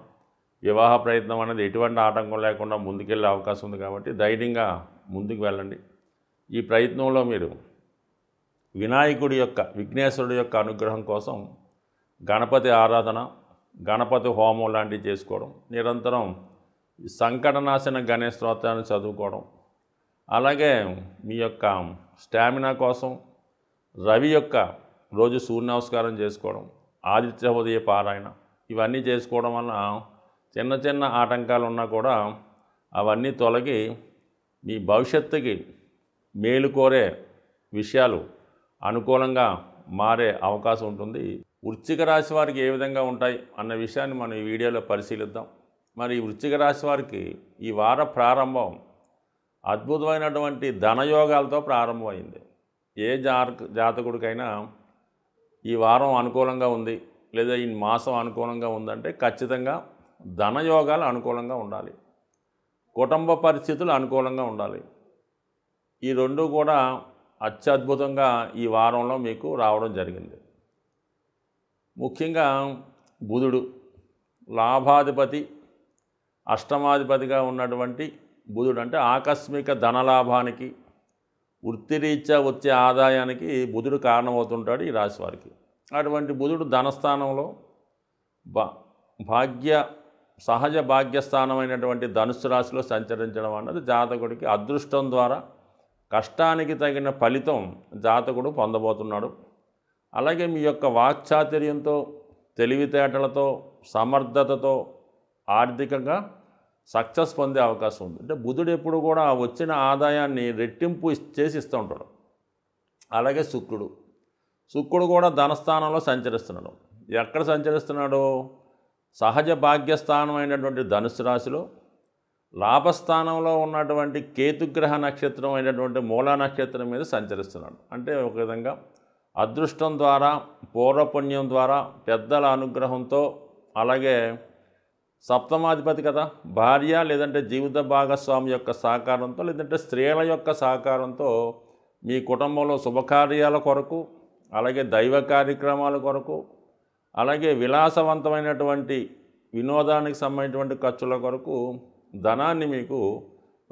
వివాహ ప్రయత్నం అనేది ఎటువంటి ఆటంకం లేకుండా ముందుకెళ్ళే అవకాశం ఉంది కాబట్టి ధైర్యంగా ముందుకు వెళ్ళండి ఈ ప్రయత్నంలో మీరు వినాయకుడి యొక్క విఘ్నేశ్వరుడి యొక్క అనుగ్రహం కోసం గణపతి ఆరాధన గణపతి హోమం లాంటివి చేసుకోవడం నిరంతరం సంకటనాశన గణేష్ స్తోత్రాన్ని చదువుకోవడం అలాగే మీ యొక్క స్టామినా కోసం రవి యొక్క రోజు సూర్య నమస్కారం చేసుకోవడం ఆదిత్య ఉదయ పారాయణ ఇవన్నీ చేసుకోవడం వల్ల చిన్న చిన్న ఆటంకాలు ఉన్నా కూడా అవన్నీ తొలగి మీ భవిష్యత్తుకి మేలు కోరే విషయాలు అనుకూలంగా మారే అవకాశం ఉంటుంది వృచ్చిక రాశి వారికి ఏ విధంగా ఉంటాయి అన్న విషయాన్ని మనం ఈ వీడియోలో పరిశీలిద్దాం మరి వృచ్చిక రాశి వారికి ఈ వార ప్రారంభం అద్భుతమైనటువంటి ధనయోగాలతో ప్రారంభమైంది ఏ జాతకుడికైనా ఈ వారం అనుకూలంగా ఉంది లేదా ఈ మాసం అనుకూలంగా ఉందంటే ఖచ్చితంగా ధనయోగాలు అనుకూలంగా ఉండాలి కుటుంబ పరిస్థితులు అనుకూలంగా ఉండాలి ఈ రెండు కూడా అత్యద్భుతంగా ఈ వారంలో మీకు రావడం జరిగింది ముఖ్యంగా బుధుడు లాభాధిపతి అష్టమాధిపతిగా ఉన్నటువంటి బుధుడు అంటే ఆకస్మిక ధనలాభానికి వృత్తిరీత్యా వచ్చే ఆదాయానికి బుధుడు కారణమవుతుంటాడు ఈ రాశి వారికి అటువంటి బుధుడు ధనస్థానంలో బా భాగ్య సహజ భాగ్యస్థానమైనటువంటి ధనుస్సు రాశిలో సంచరించడం అన్నది జాతకుడికి అదృష్టం ద్వారా కష్టానికి తగిన ఫలితం జాతకుడు పొందబోతున్నాడు అలాగే మీ యొక్క వాక్చాతుర్యంతో తెలివితేటలతో సమర్థతతో ఆర్థికంగా సక్సెస్ పొందే అవకాశం ఉంది అంటే బుధుడు ఎప్పుడు కూడా వచ్చిన ఆదాయాన్ని రెట్టింపు చేసి ఇస్తూ ఉంటాడు అలాగే శుక్రుడు శుక్రుడు కూడా ధనస్థానంలో సంచరిస్తున్నాడు ఎక్కడ సంచరిస్తున్నాడు సహజ అయినటువంటి ధనుసు రాశిలో లాభస్థానంలో ఉన్నటువంటి కేతుగ్రహ నక్షత్రం అయినటువంటి మూలా నక్షత్రం మీద సంచరిస్తున్నాడు అంటే ఒక విధంగా అదృష్టం ద్వారా పూర్వపుణ్యం ద్వారా పెద్దల అనుగ్రహంతో అలాగే సప్తమాధిపతి కదా భార్య లేదంటే జీవిత భాగస్వామి యొక్క సహకారంతో లేదంటే స్త్రీల యొక్క సహకారంతో మీ కుటుంబంలో శుభకార్యాల కొరకు అలాగే దైవ కార్యక్రమాల కొరకు అలాగే విలాసవంతమైనటువంటి వినోదానికి సంబంధించినటువంటి ఖర్చుల కొరకు ధనాన్ని మీకు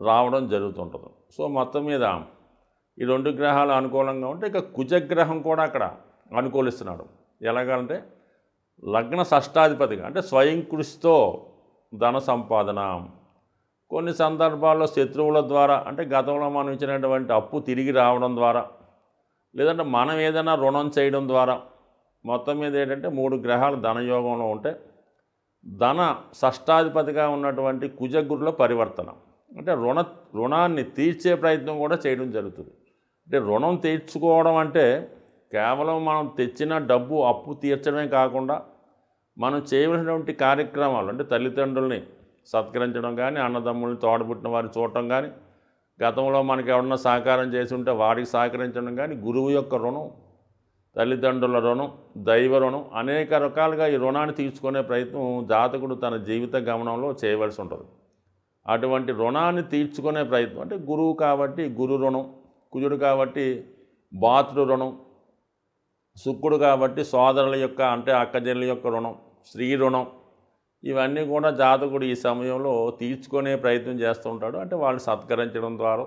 రావడం జరుగుతుంటుంది సో మొత్తం మీద ఈ రెండు గ్రహాలు అనుకూలంగా ఉంటే ఇక కుజగ్రహం కూడా అక్కడ అనుకూలిస్తున్నాడు ఎలాగంటే లగ్న షష్టాధిపతిగా అంటే స్వయం కృషితో ధన సంపాదన కొన్ని సందర్భాల్లో శత్రువుల ద్వారా అంటే గతంలో మనం ఇచ్చినటువంటి అప్పు తిరిగి రావడం ద్వారా లేదంటే మనం ఏదైనా రుణం చేయడం ద్వారా మొత్తం మీద ఏంటంటే మూడు గ్రహాలు ధనయోగంలో ఉంటే ధన షష్టాధిపతిగా ఉన్నటువంటి కుజగురుల పరివర్తన అంటే రుణ రుణాన్ని తీర్చే ప్రయత్నం కూడా చేయడం జరుగుతుంది అంటే రుణం తీర్చుకోవడం అంటే కేవలం మనం తెచ్చిన డబ్బు అప్పు తీర్చడమే కాకుండా మనం చేయవలసినటువంటి కార్యక్రమాలు అంటే తల్లిదండ్రుల్ని సత్కరించడం కానీ అన్నదమ్ముల్ని తోడబుట్టిన వారిని చూడటం కానీ గతంలో మనకి ఎవరన్నా సహకారం చేసి ఉంటే వారికి సహకరించడం కానీ గురువు యొక్క రుణం తల్లిదండ్రుల రుణం దైవ రుణం అనేక రకాలుగా ఈ రుణాన్ని తీర్చుకునే ప్రయత్నం జాతకుడు తన జీవిత గమనంలో చేయవలసి ఉంటుంది అటువంటి రుణాన్ని తీర్చుకునే ప్రయత్నం అంటే గురువు కాబట్టి గురు రుణం కుజుడు కాబట్టి బాతృ రుణం శుక్రుడు కాబట్టి సోదరుల యొక్క అంటే అక్కజనుల యొక్క రుణం స్త్రీ రుణం ఇవన్నీ కూడా జాతకుడు ఈ సమయంలో తీర్చుకునే ప్రయత్నం చేస్తూ ఉంటాడు అంటే వాళ్ళు సత్కరించడం ద్వారా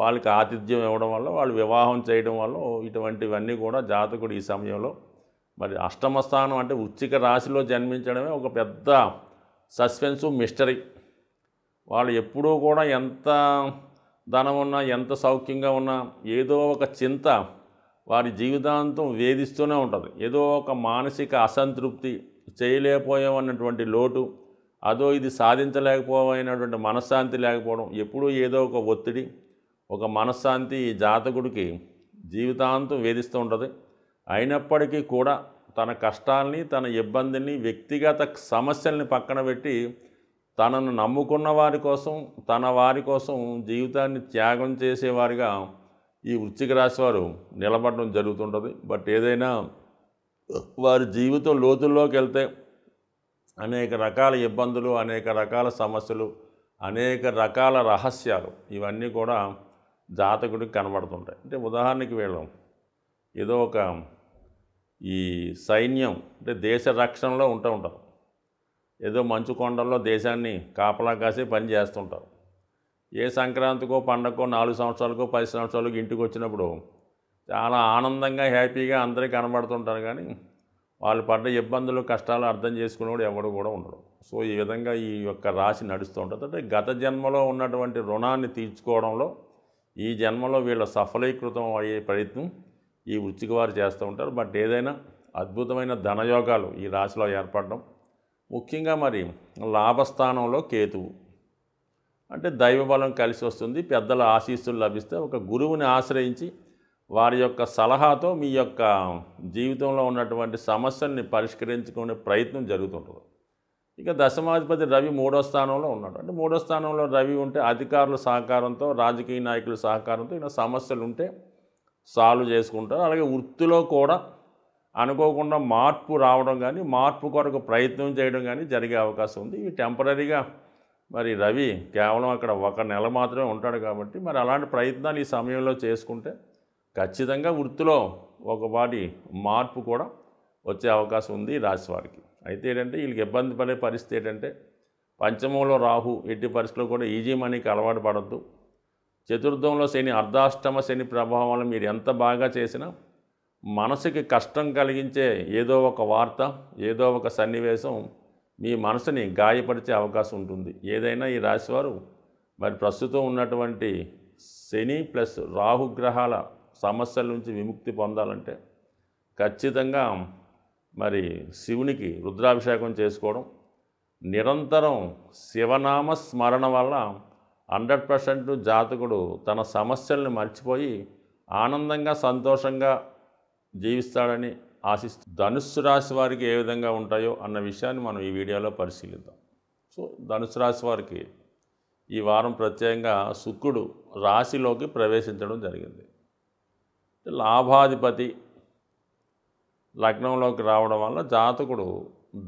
వాళ్ళకి ఆతిథ్యం ఇవ్వడం వల్ల వాళ్ళు వివాహం చేయడం వల్ల ఇటువంటివన్నీ కూడా జాతకుడు ఈ సమయంలో మరి అష్టమ స్థానం అంటే ఉచ్చిక రాశిలో జన్మించడమే ఒక పెద్ద సస్పెన్స్ మిస్టరీ వాళ్ళు ఎప్పుడూ కూడా ఎంత ధనం ఉన్నా ఎంత సౌఖ్యంగా ఉన్నా ఏదో ఒక చింత వారి జీవితాంతం వేధిస్తూనే ఉంటుంది ఏదో ఒక మానసిక అసంతృప్తి చేయలేకపోయామన్నటువంటి లోటు అదో ఇది సాధించలేకపోయినటువంటి మనశ్శాంతి లేకపోవడం ఎప్పుడూ ఏదో ఒక ఒత్తిడి ఒక మనశ్శాంతి జాతకుడికి జీవితాంతం వేధిస్తూ ఉంటుంది అయినప్పటికీ కూడా తన కష్టాల్ని తన ఇబ్బందిని వ్యక్తిగత సమస్యల్ని పక్కన పెట్టి తనను నమ్ముకున్న వారి కోసం తన వారి కోసం జీవితాన్ని త్యాగం చేసేవారిగా ఈ వృత్తిక రాశి వారు నిలబడడం జరుగుతుంటుంది బట్ ఏదైనా వారి జీవితం లోతుల్లోకి వెళ్తే అనేక రకాల ఇబ్బందులు అనేక రకాల సమస్యలు అనేక రకాల రహస్యాలు ఇవన్నీ కూడా జాతకుడికి కనబడుతుంటాయి అంటే ఉదాహరణకి వెళ్ళం ఏదో ఒక ఈ సైన్యం అంటే దేశ రక్షణలో ఉంటూ ఉంటారు ఏదో మంచు కొండల్లో దేశాన్ని కాపలా కాసి పని చేస్తుంటారు ఏ సంక్రాంతికో పండగకో నాలుగు సంవత్సరాలకో పది సంవత్సరాలకు ఇంటికి వచ్చినప్పుడు చాలా ఆనందంగా హ్యాపీగా అందరికీ కనబడుతుంటారు కానీ వాళ్ళు పడ్డ ఇబ్బందులు కష్టాలు అర్థం చేసుకునేవాడు ఎవడు కూడా ఉండడు సో ఈ విధంగా ఈ యొక్క రాశి నడుస్తూ ఉంటుంది అంటే గత జన్మలో ఉన్నటువంటి రుణాన్ని తీర్చుకోవడంలో ఈ జన్మలో వీళ్ళ సఫలీకృతం అయ్యే ప్రయత్నం ఈ వృత్తికి వారు చేస్తూ ఉంటారు బట్ ఏదైనా అద్భుతమైన ధనయోగాలు ఈ రాశిలో ఏర్పడడం ముఖ్యంగా మరి లాభస్థానంలో కేతువు అంటే దైవబలం కలిసి వస్తుంది పెద్దల ఆశీస్సులు లభిస్తే ఒక గురువుని ఆశ్రయించి వారి యొక్క సలహాతో మీ యొక్క జీవితంలో ఉన్నటువంటి సమస్యల్ని పరిష్కరించుకునే ప్రయత్నం జరుగుతుంటుంది ఇక దశమాధిపతి రవి మూడో స్థానంలో ఉన్నాడు అంటే మూడో స్థానంలో రవి ఉంటే అధికారుల సహకారంతో రాజకీయ నాయకుల సహకారంతో ఇలా సమస్యలు ఉంటే సాల్వ్ చేసుకుంటారు అలాగే వృత్తిలో కూడా అనుకోకుండా మార్పు రావడం కానీ మార్పు కొరకు ప్రయత్నం చేయడం కానీ జరిగే అవకాశం ఉంది ఇవి టెంపరీగా మరి రవి కేవలం అక్కడ ఒక నెల మాత్రమే ఉంటాడు కాబట్టి మరి అలాంటి ప్రయత్నాలు ఈ సమయంలో చేసుకుంటే ఖచ్చితంగా వృత్తిలో ఒక వాటి మార్పు కూడా వచ్చే అవకాశం ఉంది రాశి వారికి అయితే ఏంటంటే వీళ్ళకి ఇబ్బంది పడే పరిస్థితి ఏంటంటే పంచమంలో రాహు ఎట్టి పరిస్థితిలో కూడా ఈజీ మనీకి అలవాటు పడద్దు చతుర్థంలో శని అర్ధాష్టమ శని ప్రభావాలను మీరు ఎంత బాగా చేసినా మనసుకి కష్టం కలిగించే ఏదో ఒక వార్త ఏదో ఒక సన్నివేశం మీ మనసుని గాయపరిచే అవకాశం ఉంటుంది ఏదైనా ఈ రాశివారు మరి ప్రస్తుతం ఉన్నటువంటి శని ప్లస్ రాహుగ్రహాల సమస్యల నుంచి విముక్తి పొందాలంటే ఖచ్చితంగా మరి శివునికి రుద్రాభిషేకం చేసుకోవడం నిరంతరం శివనామ స్మరణ వల్ల హండ్రెడ్ పర్సెంట్ జాతకుడు తన సమస్యలను మర్చిపోయి ఆనందంగా సంతోషంగా జీవిస్తాడని ఆశిస్తూ ధనుస్సు రాశి వారికి ఏ విధంగా ఉంటాయో అన్న విషయాన్ని మనం ఈ వీడియోలో పరిశీలిద్దాం సో ధనుసు రాశి వారికి ఈ వారం ప్రత్యేకంగా శుక్రుడు రాశిలోకి ప్రవేశించడం జరిగింది లాభాధిపతి లగ్నంలోకి రావడం వల్ల జాతకుడు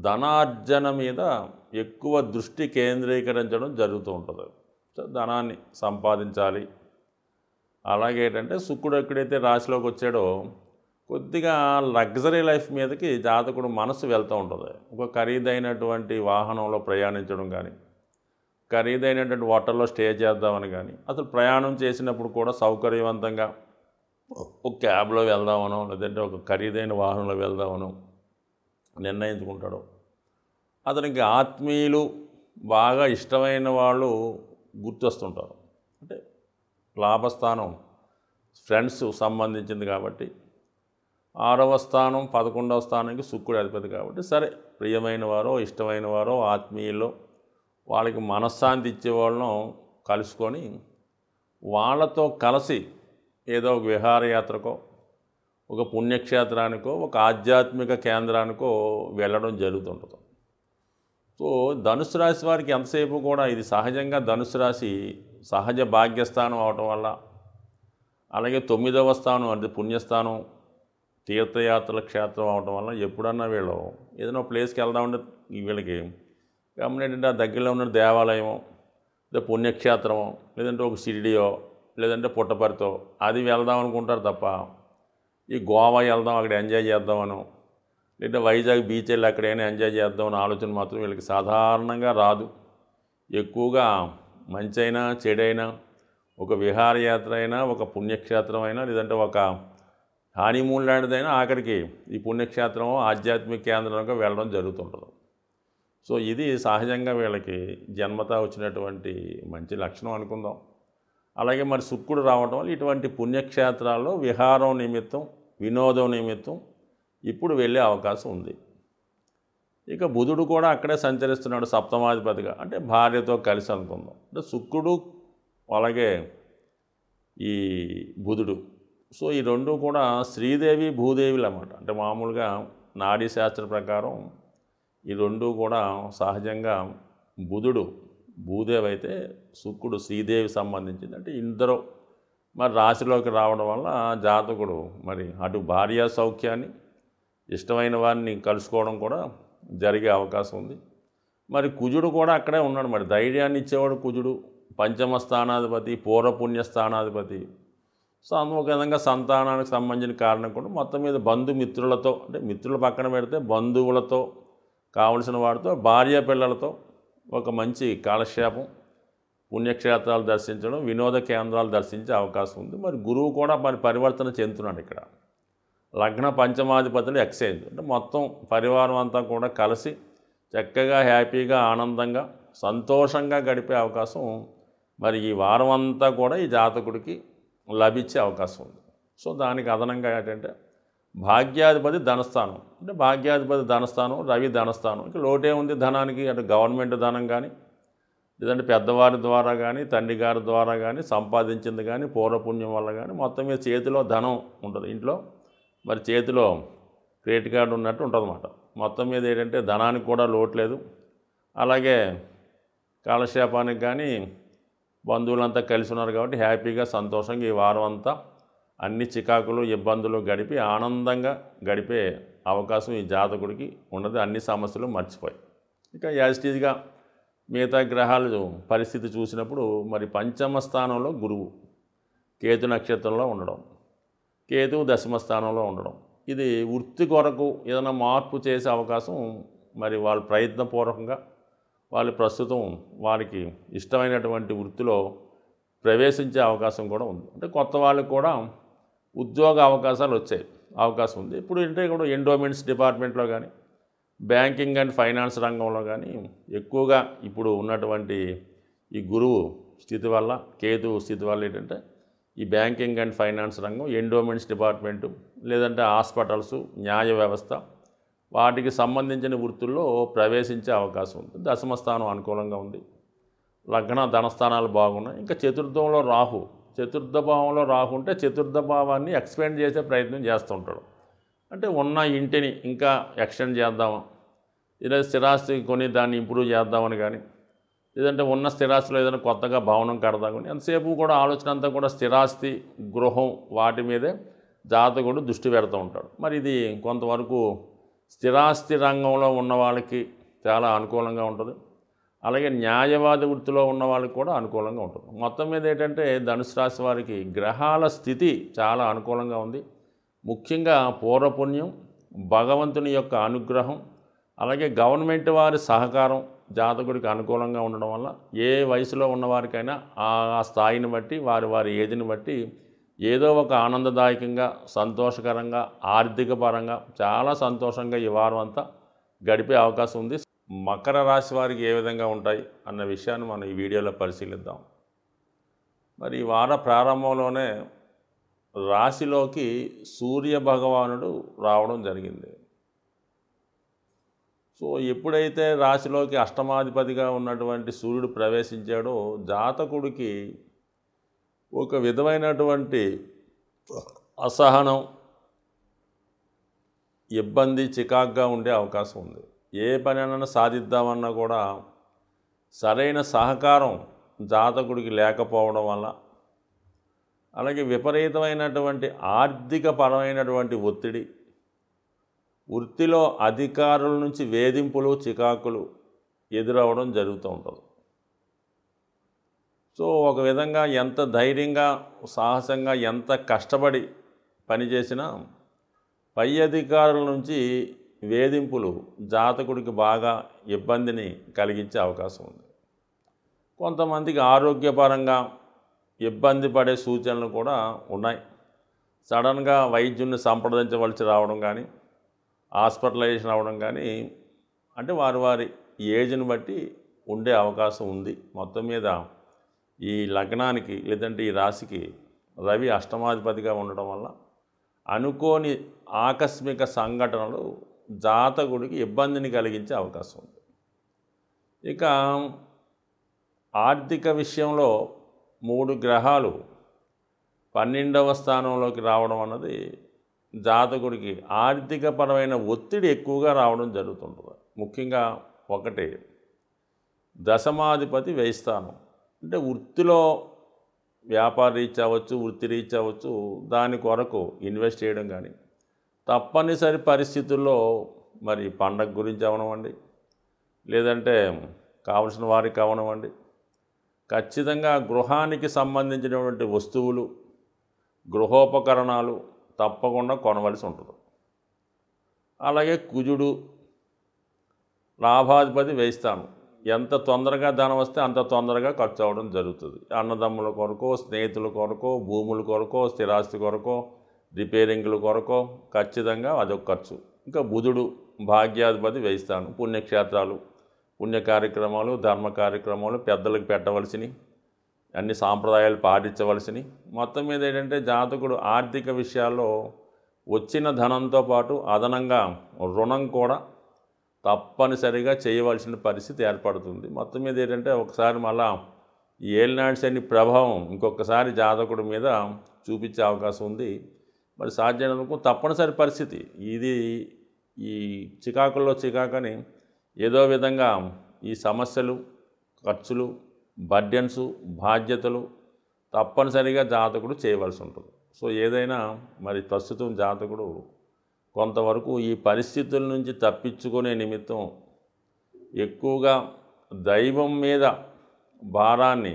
ధనార్జన మీద ఎక్కువ దృష్టి కేంద్రీకరించడం జరుగుతూ ఉంటుంది ధనాన్ని సంపాదించాలి అలాగే ఏంటంటే శుక్రుడు ఎక్కడైతే రాశిలోకి వచ్చాడో కొద్దిగా లగ్జరీ లైఫ్ మీదకి జాతకుడు మనసు వెళ్తూ ఉంటుంది ఒక ఖరీదైనటువంటి వాహనంలో ప్రయాణించడం కానీ ఖరీదైనటువంటి హోటల్లో స్టే చేద్దామని కానీ అసలు ప్రయాణం చేసినప్పుడు కూడా సౌకర్యవంతంగా ఒక క్యాబ్లో వెళ్దామనో లేదంటే ఒక ఖరీదైన వాహనంలో వెళ్దామనో నిర్ణయించుకుంటాడు అతనికి ఆత్మీయులు బాగా ఇష్టమైన వాళ్ళు గుర్తొస్తుంటారు అంటే లాభస్థానం ఫ్రెండ్స్ సంబంధించింది కాబట్టి ఆరవ స్థానం పదకొండవ స్థానానికి శుక్రుడు అధిపతి కాబట్టి సరే ప్రియమైన వారో ఇష్టమైన వారో ఆత్మీయులు వాళ్ళకి మనశ్శాంతి ఇచ్చే వాళ్ళను కలుసుకొని వాళ్ళతో కలిసి ఏదో ఒక విహారయాత్రకో ఒక పుణ్యక్షేత్రానికో ఒక ఆధ్యాత్మిక కేంద్రానికో వెళ్ళడం జరుగుతుంటుంది సో ధనుసు రాశి వారికి ఎంతసేపు కూడా ఇది సహజంగా ధనుసు రాశి సహజ భాగ్యస్థానం అవటం వల్ల అలాగే తొమ్మిదవ స్థానం అంటే పుణ్యస్థానం తీర్థయాత్రల క్షేత్రం అవడం వల్ల ఎప్పుడన్నా వీళ్ళు ఏదైనా ప్లేస్కి వెళ్దామంటే వీళ్ళకి గమనింటే ఆ దగ్గరలో ఉన్న దేవాలయము లేదా పుణ్యక్షేత్రము లేదంటే ఒక షిరిడియో లేదంటే పుట్టపరితో అది వెళ్దాం అనుకుంటారు తప్ప ఈ గోవా వెళ్దాం అక్కడ ఎంజాయ్ చేద్దామను లేదా వైజాగ్ బీచ్ వెళ్ళి అక్కడైనా ఎంజాయ్ చేద్దామని ఆలోచన మాత్రం వీళ్ళకి సాధారణంగా రాదు ఎక్కువగా మంచైనా చెడైనా ఒక విహారయాత్ర అయినా ఒక పుణ్యక్షేత్రం అయినా లేదంటే ఒక హానీమూన్ లాంటిదైనా ఆఖరికి ఈ పుణ్యక్షేత్రం ఆధ్యాత్మిక కేంద్రంగా వెళ్ళడం జరుగుతుంటుంది సో ఇది సహజంగా వీళ్ళకి జన్మత వచ్చినటువంటి మంచి లక్షణం అనుకుందాం అలాగే మరి శుక్రుడు రావడం వల్ల ఇటువంటి పుణ్యక్షేత్రాల్లో విహారం నిమిత్తం వినోదం నిమిత్తం ఇప్పుడు వెళ్ళే అవకాశం ఉంది ఇక బుధుడు కూడా అక్కడే సంచరిస్తున్నాడు సప్తమాధిపతిగా అంటే భార్యతో కలిసి అనుకుందాం అంటే శుక్రుడు అలాగే ఈ బుధుడు సో ఈ రెండు కూడా శ్రీదేవి భూదేవిలు అన్నమాట అంటే మామూలుగా నాడీ శాస్త్ర ప్రకారం ఈ రెండు కూడా సహజంగా బుధుడు భూదేవి అయితే శుక్రుడు శ్రీదేవి సంబంధించింది అంటే ఇద్దరు మరి రాశిలోకి రావడం వల్ల జాతకుడు మరి అటు భార్యా సౌఖ్యాన్ని ఇష్టమైన వారిని కలుసుకోవడం కూడా జరిగే అవకాశం ఉంది మరి కుజుడు కూడా అక్కడే ఉన్నాడు మరి ధైర్యాన్ని ఇచ్చేవాడు కుజుడు పంచమ స్థానాధిపతి పూర్వపుణ్య స్థానాధిపతి ఒక విధంగా సంతానానికి సంబంధించిన కారణం కూడా మొత్తం మీద బంధుమిత్రులతో అంటే మిత్రుల పక్కన పెడితే బంధువులతో కావలసిన వాటితో భార్య పిల్లలతో ఒక మంచి కాలక్షేపం పుణ్యక్షేత్రాలు దర్శించడం వినోద కేంద్రాలు దర్శించే అవకాశం ఉంది మరి గురువు కూడా మరి పరివర్తన చెందుతున్నాడు ఇక్కడ లగ్న పంచమాధిపతులు ఎక్సేంజ్ అంటే మొత్తం పరివారం అంతా కూడా కలిసి చక్కగా హ్యాపీగా ఆనందంగా సంతోషంగా గడిపే అవకాశం మరి ఈ వారం అంతా కూడా ఈ జాతకుడికి లభించే అవకాశం ఉంది సో దానికి అదనంగా ఏంటంటే భాగ్యాధిపతి ధనస్థానం అంటే భాగ్యాధిపతి ధనస్థానం రవి ధనస్థానం ఇంకా లోటే ఉంది ధనానికి అంటే గవర్నమెంట్ ధనం కానీ లేదంటే పెద్దవారి ద్వారా కానీ తండ్రి గారి ద్వారా కానీ సంపాదించింది కానీ పూర్వపుణ్యం వల్ల కానీ మొత్తం మీద చేతిలో ధనం ఉంటుంది ఇంట్లో మరి చేతిలో క్రెడిట్ కార్డు ఉన్నట్టు ఉంటుంది అనమాట మొత్తం మీద ఏంటంటే ధనానికి కూడా లోట్లేదు అలాగే కాలక్షేపానికి కానీ బంధువులంతా కలిసి ఉన్నారు కాబట్టి హ్యాపీగా సంతోషంగా ఈ వారం అంతా అన్ని చికాకులు ఇబ్బందులు గడిపి ఆనందంగా గడిపే అవకాశం ఈ జాతకుడికి ఉండదు అన్ని సమస్యలు మర్చిపోయి ఇక యాజిటీజ్గా మిగతా గ్రహాలు పరిస్థితి చూసినప్పుడు మరి పంచమ స్థానంలో గురువు కేతు నక్షత్రంలో ఉండడం కేతు దశమ స్థానంలో ఉండడం ఇది వృత్తి కొరకు ఏదైనా మార్పు చేసే అవకాశం మరి వాళ్ళు ప్రయత్నపూర్వకంగా వాళ్ళు ప్రస్తుతం వారికి ఇష్టమైనటువంటి వృత్తిలో ప్రవేశించే అవకాశం కూడా ఉంది అంటే కొత్త వాళ్ళకు కూడా ఉద్యోగ అవకాశాలు వచ్చాయి అవకాశం ఉంది ఇప్పుడు అంటే కూడా ఎండోమెంట్స్ డిపార్ట్మెంట్లో కానీ బ్యాంకింగ్ అండ్ ఫైనాన్స్ రంగంలో కానీ ఎక్కువగా ఇప్పుడు ఉన్నటువంటి ఈ గురువు స్థితి వల్ల కేతు స్థితి వల్ల ఏంటంటే ఈ బ్యాంకింగ్ అండ్ ఫైనాన్స్ రంగం ఎండోమెంట్స్ డిపార్ట్మెంటు లేదంటే హాస్పిటల్స్ న్యాయ వ్యవస్థ వాటికి సంబంధించిన వృత్తుల్లో ప్రవేశించే అవకాశం ఉంది దశమస్థానం అనుకూలంగా ఉంది లగ్న ధనస్థానాలు బాగున్నాయి ఇంకా చతుర్థంలో రాహు చతుర్థ భావంలో రాహు ఉంటే చతుర్థ భావాన్ని ఎక్స్పెండ్ చేసే ప్రయత్నం ఉంటాడు అంటే ఉన్న ఇంటిని ఇంకా ఎక్స్టెండ్ చేద్దాము ఈరోజు స్థిరాస్తి కొని దాన్ని ఇంప్రూవ్ చేద్దామని కానీ లేదంటే ఉన్న స్థిరాస్తిలో ఏదైనా కొత్తగా భవనం కానీ ఎంతసేపు కూడా ఆలోచన అంతా కూడా స్థిరాస్తి గృహం వాటి మీదే జాతకుడు దృష్టి పెడుతూ ఉంటాడు మరి ఇది కొంతవరకు స్థిరాస్తి రంగంలో ఉన్న వాళ్ళకి చాలా అనుకూలంగా ఉంటుంది అలాగే న్యాయవాది వృత్తిలో ఉన్న వాళ్ళకి కూడా అనుకూలంగా ఉంటుంది మొత్తం మీద ఏంటంటే ధనుసు రాశి వారికి గ్రహాల స్థితి చాలా అనుకూలంగా ఉంది ముఖ్యంగా పూర్వపుణ్యం భగవంతుని యొక్క అనుగ్రహం అలాగే గవర్నమెంట్ వారి సహకారం జాతకుడికి అనుకూలంగా ఉండడం వల్ల ఏ వయసులో ఉన్నవారికైనా ఆ స్థాయిని బట్టి వారి వారి ఏజ్ని బట్టి ఏదో ఒక ఆనందదాయకంగా సంతోషకరంగా ఆర్థిక పరంగా చాలా సంతోషంగా ఈ వారం అంతా గడిపే అవకాశం ఉంది మకర రాశి వారికి ఏ విధంగా ఉంటాయి అన్న విషయాన్ని మనం ఈ వీడియోలో పరిశీలిద్దాం మరి ఈ వార ప్రారంభంలోనే రాశిలోకి సూర్య భగవానుడు రావడం జరిగింది సో ఎప్పుడైతే రాశిలోకి అష్టమాధిపతిగా ఉన్నటువంటి సూర్యుడు ప్రవేశించాడో జాతకుడికి ఒక విధమైనటువంటి అసహనం ఇబ్బంది చికాగ్గా ఉండే అవకాశం ఉంది ఏ అన్న సాధిద్దామన్నా కూడా సరైన సహకారం జాతకుడికి లేకపోవడం వల్ల అలాగే విపరీతమైనటువంటి ఆర్థిక పరమైనటువంటి ఒత్తిడి వృత్తిలో అధికారుల నుంచి వేధింపులు చికాకులు ఎదురవ్వడం జరుగుతూ ఉంటుంది సో ఒక విధంగా ఎంత ధైర్యంగా సాహసంగా ఎంత కష్టపడి పనిచేసినా పై అధికారుల నుంచి వేధింపులు జాతకుడికి బాగా ఇబ్బందిని కలిగించే అవకాశం ఉంది కొంతమందికి ఆరోగ్యపరంగా ఇబ్బంది పడే సూచనలు కూడా ఉన్నాయి సడన్గా వైద్యుని సంప్రదించవలసి రావడం కానీ హాస్పిటలైజేషన్ అవ్వడం కానీ అంటే వారి వారి ఏజ్ని బట్టి ఉండే అవకాశం ఉంది మొత్తం మీద ఈ లగ్నానికి లేదంటే ఈ రాశికి రవి అష్టమాధిపతిగా ఉండడం వల్ల అనుకోని ఆకస్మిక సంఘటనలు జాతకుడికి ఇబ్బందిని కలిగించే అవకాశం ఉంది ఇక ఆర్థిక విషయంలో మూడు గ్రహాలు పన్నెండవ స్థానంలోకి రావడం అన్నది జాతకుడికి ఆర్థికపరమైన ఒత్తిడి ఎక్కువగా రావడం జరుగుతుంటుంది ముఖ్యంగా ఒకటి దశమాధిపతి వ్యయస్థానం అంటే వృత్తిలో వ్యాపార రీచ్ అవ్వచ్చు వృత్తి రీచ్ అవ్వచ్చు దాని కొరకు ఇన్వెస్ట్ చేయడం కానీ తప్పనిసరి పరిస్థితుల్లో మరి పండగ గురించి అవనవ్వండి లేదంటే కావలసిన వారికి అవనవ్వండి ఖచ్చితంగా గృహానికి సంబంధించినటువంటి వస్తువులు గృహోపకరణాలు తప్పకుండా కొనవలసి ఉంటుంది అలాగే కుజుడు లాభాధిపతి వేస్తాను ఎంత తొందరగా ధనం వస్తే అంత తొందరగా ఖర్చు అవ్వడం జరుగుతుంది అన్నదమ్ముల కొరకు స్నేహితుల కొరకు భూముల కొరకు స్థిరాస్తి కొరకు రిపేరింగ్ల కొరకు ఖచ్చితంగా అదొక ఖర్చు ఇంకా బుధుడు భాగ్యాధిపతి వేయిస్తాను పుణ్యక్షేత్రాలు పుణ్య కార్యక్రమాలు ధర్మ కార్యక్రమాలు పెద్దలకు పెట్టవలసినవి అన్ని సాంప్రదాయాలు పాటించవలసినవి మొత్తం మీద ఏంటంటే జాతకుడు ఆర్థిక విషయాల్లో వచ్చిన ధనంతో పాటు అదనంగా రుణం కూడా తప్పనిసరిగా చేయవలసిన పరిస్థితి ఏర్పడుతుంది మొత్తం మీద ఏంటంటే ఒకసారి మళ్ళా ఏలినాడు శని ప్రభావం ఇంకొకసారి జాతకుడి మీద చూపించే అవకాశం ఉంది మరి సాధ్యమైనందుకు తప్పనిసరి పరిస్థితి ఇది ఈ చికాకుల్లో చికాకని ఏదో విధంగా ఈ సమస్యలు ఖర్చులు బర్డెన్స్ బాధ్యతలు తప్పనిసరిగా జాతకుడు చేయవలసి ఉంటుంది సో ఏదైనా మరి ప్రస్తుతం జాతకుడు కొంతవరకు ఈ పరిస్థితుల నుంచి తప్పించుకునే నిమిత్తం ఎక్కువగా దైవం మీద భారాన్ని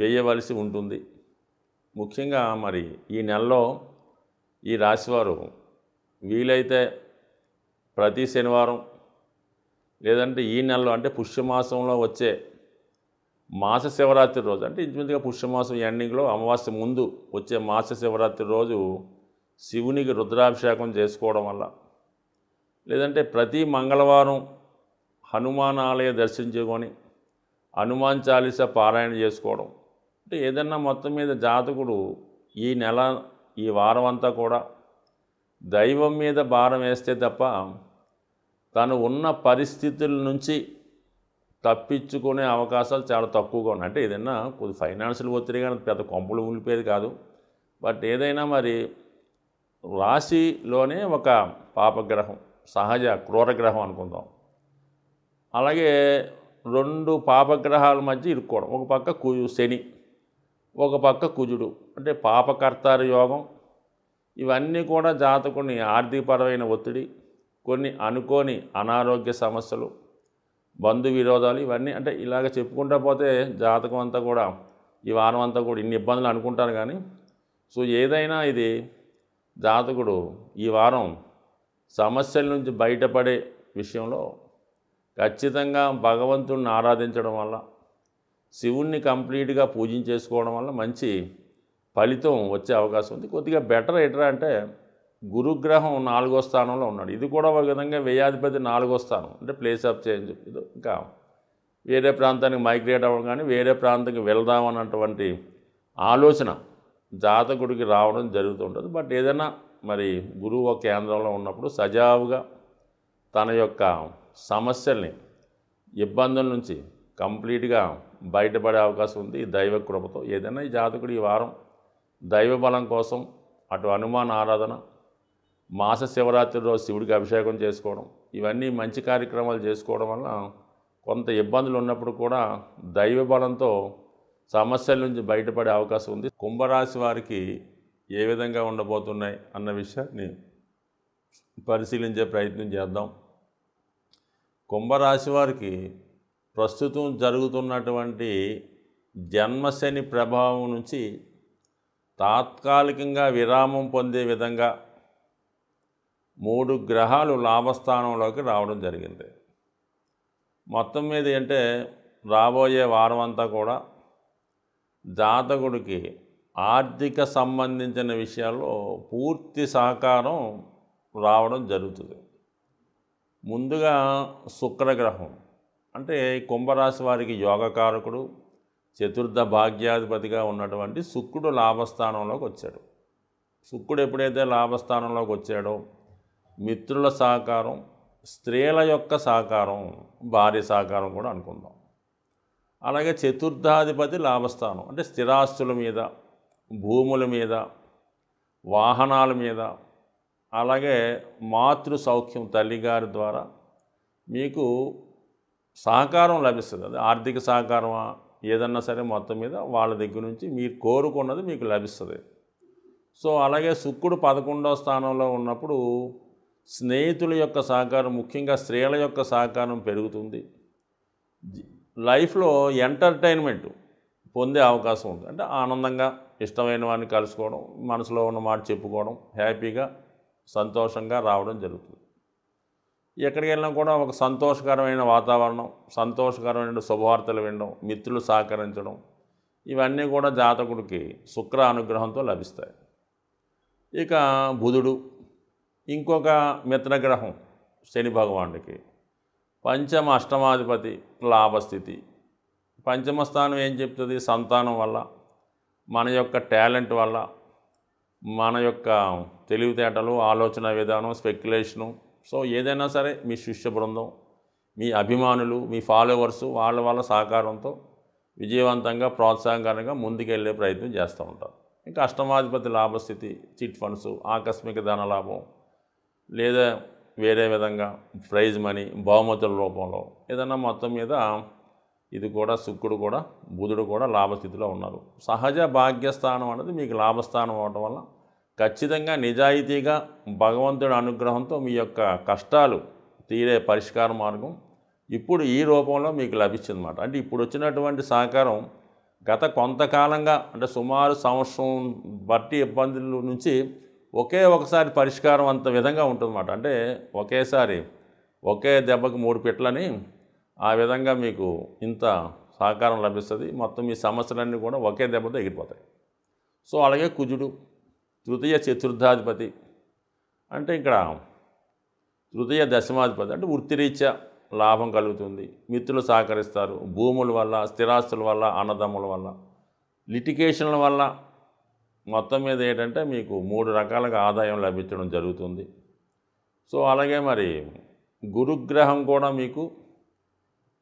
వేయవలసి ఉంటుంది ముఖ్యంగా మరి ఈ నెలలో ఈ రాశివారు వీలైతే ప్రతి శనివారం లేదంటే ఈ నెలలో అంటే పుష్యమాసంలో వచ్చే మాస శివరాత్రి రోజు అంటే ఇంచుమించుగా పుష్యమాసం ఎండింగ్లో అమావాస్య ముందు వచ్చే మాస శివరాత్రి రోజు శివునికి రుద్రాభిషేకం చేసుకోవడం వల్ల లేదంటే ప్రతి మంగళవారం హనుమాన్ ఆలయ దర్శించుకొని హనుమాన్ చాలీస పారాయణ చేసుకోవడం అంటే ఏదన్నా మొత్తం మీద జాతకుడు ఈ నెల ఈ వారం అంతా కూడా దైవం మీద భారం వేస్తే తప్ప తను ఉన్న పరిస్థితుల నుంచి తప్పించుకునే అవకాశాలు చాలా తక్కువగా ఉన్నాయి అంటే ఏదైనా కొద్ది ఫైనాన్షియల్ ఒత్తిడి కానీ పెద్ద కొంపలు ఉండిపోయేది కాదు బట్ ఏదైనా మరి రాశిలోనే ఒక పాపగ్రహం సహజ క్రూరగ్రహం అనుకుందాం అలాగే రెండు పాపగ్రహాల మధ్య ఇరుక్కోవడం ఒక పక్క కుజు శని ఒక పక్క కుజుడు అంటే పాపకర్తార యోగం ఇవన్నీ కూడా జాతకుని ఆర్థికపరమైన ఒత్తిడి కొన్ని అనుకోని అనారోగ్య సమస్యలు బంధు విరోధాలు ఇవన్నీ అంటే ఇలాగ చెప్పుకుంటా పోతే జాతకం అంతా కూడా ఈ వారం అంతా కూడా ఇన్ని ఇబ్బందులు అనుకుంటారు కానీ సో ఏదైనా ఇది జాతకుడు ఈ వారం సమస్యల నుంచి బయటపడే విషయంలో ఖచ్చితంగా భగవంతుడిని ఆరాధించడం వల్ల శివుణ్ణి కంప్లీట్గా పూజించేసుకోవడం వల్ల మంచి ఫలితం వచ్చే అవకాశం ఉంది కొద్దిగా బెటర్ ఎటరా అంటే గురుగ్రహం నాలుగో స్థానంలో ఉన్నాడు ఇది కూడా ఒక విధంగా వేయాధిపతి నాలుగో స్థానం అంటే ప్లేస్ ఆఫ్ చేంజ్ ఇది ఇంకా వేరే ప్రాంతానికి మైగ్రేట్ అవ్వడం కానీ వేరే ప్రాంతానికి అన్నటువంటి ఆలోచన జాతకుడికి రావడం జరుగుతుంటుంది బట్ ఏదైనా మరి గురువు కేంద్రంలో ఉన్నప్పుడు సజావుగా తన యొక్క సమస్యల్ని ఇబ్బందుల నుంచి కంప్లీట్గా బయటపడే అవకాశం ఉంది ఈ దైవ కృపతో ఏదైనా ఈ జాతకుడు ఈ వారం దైవ బలం కోసం అటు హనుమాన్ ఆరాధన మాస శివరాత్రి రోజు శివుడికి అభిషేకం చేసుకోవడం ఇవన్నీ మంచి కార్యక్రమాలు చేసుకోవడం వల్ల కొంత ఇబ్బందులు ఉన్నప్పుడు కూడా దైవ బలంతో సమస్యల నుంచి బయటపడే అవకాశం ఉంది కుంభరాశి వారికి ఏ విధంగా ఉండబోతున్నాయి అన్న విషయాన్ని పరిశీలించే ప్రయత్నం చేద్దాం కుంభరాశి వారికి ప్రస్తుతం జరుగుతున్నటువంటి జన్మశని ప్రభావం నుంచి తాత్కాలికంగా విరామం పొందే విధంగా మూడు గ్రహాలు లాభస్థానంలోకి రావడం జరిగింది మొత్తం మీద అంటే రాబోయే వారం అంతా కూడా జాతకుడికి ఆర్థిక సంబంధించిన విషయాల్లో పూర్తి సహకారం రావడం జరుగుతుంది ముందుగా శుక్రగ్రహం అంటే కుంభరాశి వారికి యోగకారకుడు చతుర్థ భాగ్యాధిపతిగా ఉన్నటువంటి శుక్రుడు లాభస్థానంలోకి వచ్చాడు శుక్రుడు ఎప్పుడైతే లాభస్థానంలోకి వచ్చాడో మిత్రుల సహకారం స్త్రీల యొక్క సహకారం భార్య సహకారం కూడా అనుకుందాం అలాగే చతుర్థాధిపతి లాభస్థానం అంటే స్థిరాస్తుల మీద భూముల మీద వాహనాల మీద అలాగే మాతృ సౌఖ్యం తల్లిగారి ద్వారా మీకు సహకారం లభిస్తుంది అది ఆర్థిక సహకారమా ఏదన్నా సరే మొత్తం మీద వాళ్ళ దగ్గర నుంచి మీరు కోరుకున్నది మీకు లభిస్తుంది సో అలాగే శుక్రుడు పదకొండవ స్థానంలో ఉన్నప్పుడు స్నేహితుల యొక్క సహకారం ముఖ్యంగా స్త్రీల యొక్క సహకారం పెరుగుతుంది లైఫ్లో ఎంటర్టైన్మెంట్ పొందే అవకాశం ఉంది అంటే ఆనందంగా ఇష్టమైన వాడిని కలుసుకోవడం మనసులో ఉన్న మాట చెప్పుకోవడం హ్యాపీగా సంతోషంగా రావడం జరుగుతుంది ఎక్కడికి వెళ్ళినా కూడా ఒక సంతోషకరమైన వాతావరణం సంతోషకరమైన శుభవార్తలు వినడం మిత్రులు సహకరించడం ఇవన్నీ కూడా జాతకుడికి శుక్ర అనుగ్రహంతో లభిస్తాయి ఇక బుధుడు ఇంకొక మిత్రగ్రహం శని భగవానుడికి పంచమ అష్టమాధిపతి లాభస్థితి పంచమ స్థానం ఏం చెప్తుంది సంతానం వల్ల మన యొక్క టాలెంట్ వల్ల మన యొక్క తెలివితేటలు ఆలోచన విధానం స్పెక్యులేషను సో ఏదైనా సరే మీ శిష్య బృందం మీ అభిమానులు మీ ఫాలోవర్స్ వాళ్ళ వాళ్ళ సహకారంతో విజయవంతంగా ప్రోత్సాహకరంగా ముందుకెళ్లే ప్రయత్నం చేస్తూ ఉంటారు ఇంకా అష్టమాధిపతి లాభస్థితి చిట్ ఫండ్స్ ఆకస్మిక ధనలాభం లేదా వేరే విధంగా ప్రైజ్ మనీ బహుమతుల రూపంలో ఏదన్నా మొత్తం మీద ఇది కూడా శుక్రుడు కూడా బుధుడు కూడా లాభస్థితిలో ఉన్నారు సహజ భాగ్యస్థానం అనేది మీకు లాభస్థానం అవటం వల్ల ఖచ్చితంగా నిజాయితీగా భగవంతుడి అనుగ్రహంతో మీ యొక్క కష్టాలు తీరే పరిష్కార మార్గం ఇప్పుడు ఈ రూపంలో మీకు అనమాట అంటే ఇప్పుడు వచ్చినటువంటి సహకారం గత కొంతకాలంగా అంటే సుమారు సంవత్సరం బట్టి ఇబ్బందుల నుంచి ఒకే ఒకసారి పరిష్కారం అంత విధంగా ఉంటుందన్నమాట అంటే ఒకేసారి ఒకే దెబ్బకి మూడు పెట్లని ఆ విధంగా మీకు ఇంత సహకారం లభిస్తుంది మొత్తం మీ సమస్యలన్నీ కూడా ఒకే దెబ్బతో ఎగిరిపోతాయి సో అలాగే కుజుడు తృతీయ చతుర్థాధిపతి అంటే ఇక్కడ తృతీయ దశమాధిపతి అంటే వృత్తిరీత్యా లాభం కలుగుతుంది మిత్రులు సహకరిస్తారు భూముల వల్ల స్థిరాస్తుల వల్ల అన్నదమ్ముల వల్ల లిటికేషన్ల వల్ల మొత్తం మీద ఏంటంటే మీకు మూడు రకాలుగా ఆదాయం లభించడం జరుగుతుంది సో అలాగే మరి గురుగ్రహం కూడా మీకు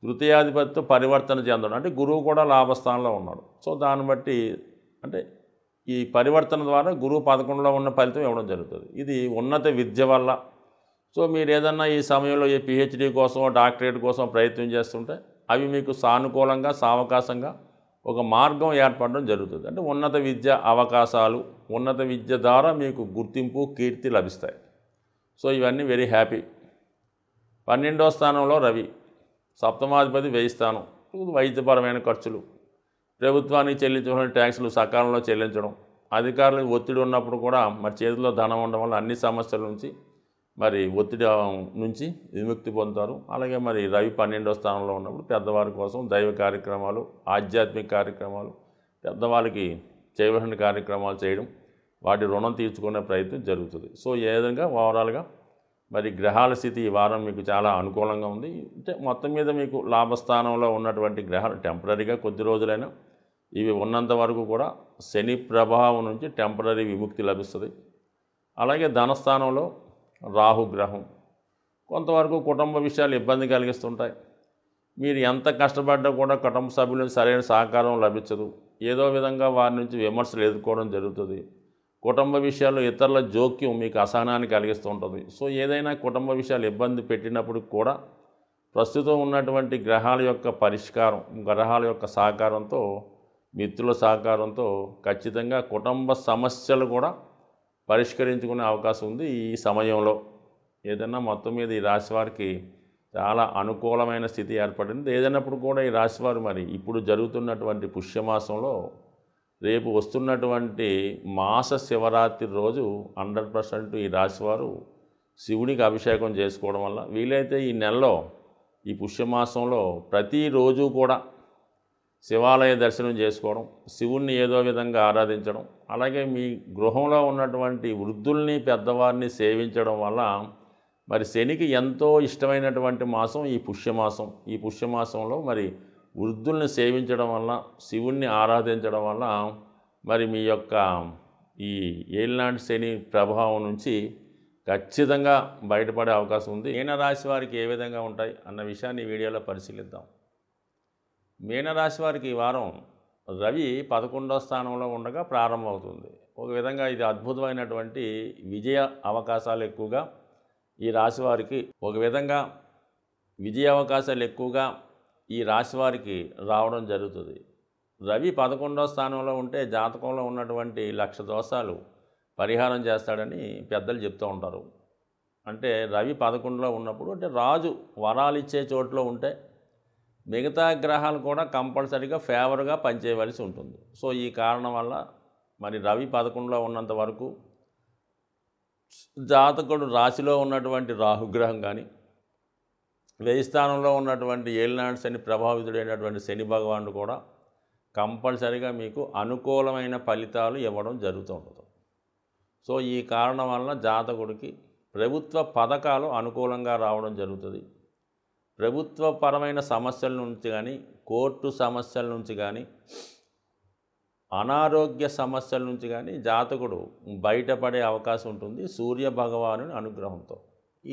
తృతీయాధిపతితో పరివర్తన చెందడం అంటే గురువు కూడా లాభస్థానంలో ఉన్నాడు సో దాన్ని బట్టి అంటే ఈ పరివర్తన ద్వారా గురువు పదకొండులో ఉన్న ఫలితం ఇవ్వడం జరుగుతుంది ఇది ఉన్నత విద్య వల్ల సో మీరు ఏదన్నా ఈ సమయంలో ఏ పిహెచ్డీ కోసం డాక్టరేట్ కోసం ప్రయత్నం చేస్తుంటే అవి మీకు సానుకూలంగా సావకాశంగా ఒక మార్గం ఏర్పడడం జరుగుతుంది అంటే ఉన్నత విద్య అవకాశాలు ఉన్నత విద్య ద్వారా మీకు గుర్తింపు కీర్తి లభిస్తాయి సో ఇవన్నీ వెరీ హ్యాపీ పన్నెండో స్థానంలో రవి సప్తమాధిపతి వెయ్యి స్థానం వైద్యపరమైన ఖర్చులు ప్రభుత్వానికి చెల్లించడం ట్యాక్సులు సకాలంలో చెల్లించడం అధికారులకు ఒత్తిడి ఉన్నప్పుడు కూడా మరి చేతిలో ధనం ఉండడం వల్ల అన్ని సమస్యల నుంచి మరి ఒత్తిడి నుంచి విముక్తి పొందుతారు అలాగే మరి రవి పన్నెండో స్థానంలో ఉన్నప్పుడు పెద్దవారి కోసం దైవ కార్యక్రమాలు ఆధ్యాత్మిక కార్యక్రమాలు పెద్దవాళ్ళకి చేయవలసిన కార్యక్రమాలు చేయడం వాటి రుణం తీర్చుకునే ప్రయత్నం జరుగుతుంది సో ఏ విధంగా ఓవరాల్గా మరి గ్రహాల స్థితి ఈ వారం మీకు చాలా అనుకూలంగా ఉంది అంటే మొత్తం మీద మీకు లాభస్థానంలో ఉన్నటువంటి గ్రహాలు టెంపరీగా కొద్ది రోజులైనా ఇవి ఉన్నంత వరకు కూడా శని ప్రభావం నుంచి టెంపరీ విముక్తి లభిస్తుంది అలాగే ధనస్థానంలో రాహుగ్రహం కొంతవరకు కుటుంబ విషయాలు ఇబ్బంది కలిగిస్తుంటాయి మీరు ఎంత కష్టపడ్డా కూడా కుటుంబ సభ్యులకు సరైన సహకారం లభించదు ఏదో విధంగా వారి నుంచి విమర్శలు ఎదుర్కోవడం జరుగుతుంది కుటుంబ విషయాలు ఇతరుల జోక్యం మీకు అసహనాన్ని కలిగిస్తూ ఉంటుంది సో ఏదైనా కుటుంబ విషయాలు ఇబ్బంది పెట్టినప్పుడు కూడా ప్రస్తుతం ఉన్నటువంటి గ్రహాల యొక్క పరిష్కారం గ్రహాల యొక్క సహకారంతో మిత్రుల సహకారంతో ఖచ్చితంగా కుటుంబ సమస్యలు కూడా పరిష్కరించుకునే అవకాశం ఉంది ఈ సమయంలో ఏదన్నా మొత్తం మీద ఈ రాశివారికి చాలా అనుకూలమైన స్థితి ఏర్పడింది ఏదైనప్పుడు కూడా ఈ రాశివారు మరి ఇప్పుడు జరుగుతున్నటువంటి పుష్యమాసంలో రేపు వస్తున్నటువంటి మాస శివరాత్రి రోజు హండ్రెడ్ పర్సెంట్ ఈ రాశివారు శివునికి అభిషేకం చేసుకోవడం వల్ల వీలైతే ఈ నెలలో ఈ పుష్యమాసంలో ప్రతిరోజు కూడా శివాలయ దర్శనం చేసుకోవడం శివుణ్ణి ఏదో విధంగా ఆరాధించడం అలాగే మీ గృహంలో ఉన్నటువంటి వృద్ధుల్ని పెద్దవారిని సేవించడం వల్ల మరి శనికి ఎంతో ఇష్టమైనటువంటి మాసం ఈ పుష్యమాసం ఈ పుష్యమాసంలో మరి వృద్ధుల్ని సేవించడం వల్ల శివుణ్ణి ఆరాధించడం వల్ల మరి మీ యొక్క ఈ ఏలినాటి శని ప్రభావం నుంచి ఖచ్చితంగా బయటపడే అవకాశం ఉంది మీనరాశి వారికి ఏ విధంగా ఉంటాయి అన్న విషయాన్ని వీడియోలో పరిశీలిద్దాం మీనరాశి వారికి ఈ వారం రవి పదకొండో స్థానంలో ఉండగా ప్రారంభమవుతుంది ఒక విధంగా ఇది అద్భుతమైనటువంటి విజయ అవకాశాలు ఎక్కువగా ఈ రాశి వారికి ఒక విధంగా విజయ అవకాశాలు ఎక్కువగా ఈ రాశి వారికి రావడం జరుగుతుంది రవి పదకొండో స్థానంలో ఉంటే జాతకంలో ఉన్నటువంటి లక్ష దోషాలు పరిహారం చేస్తాడని పెద్దలు చెప్తూ ఉంటారు అంటే రవి పదకొండులో ఉన్నప్పుడు అంటే రాజు వరాలిచ్చే చోట్లో ఉంటే మిగతా గ్రహాలు కూడా కంపల్సరీగా ఫేవర్గా పనిచేయవలసి ఉంటుంది సో ఈ కారణం వల్ల మరి రవి పదకొండులో ఉన్నంత వరకు జాతకుడు రాశిలో ఉన్నటువంటి రాహుగ్రహం కానీ వ్యయ ఉన్నటువంటి ఏలినాడు శని ప్రభావితుడైనటువంటి శని భగవానుడు కూడా కంపల్సరిగా మీకు అనుకూలమైన ఫలితాలు ఇవ్వడం జరుగుతూ ఉండదు సో ఈ కారణం వల్ల జాతకుడికి ప్రభుత్వ పథకాలు అనుకూలంగా రావడం జరుగుతుంది ప్రభుత్వపరమైన సమస్యల నుంచి కానీ కోర్టు సమస్యల నుంచి కానీ అనారోగ్య సమస్యల నుంచి కానీ జాతకుడు బయటపడే అవకాశం ఉంటుంది సూర్య భగవాను అనుగ్రహంతో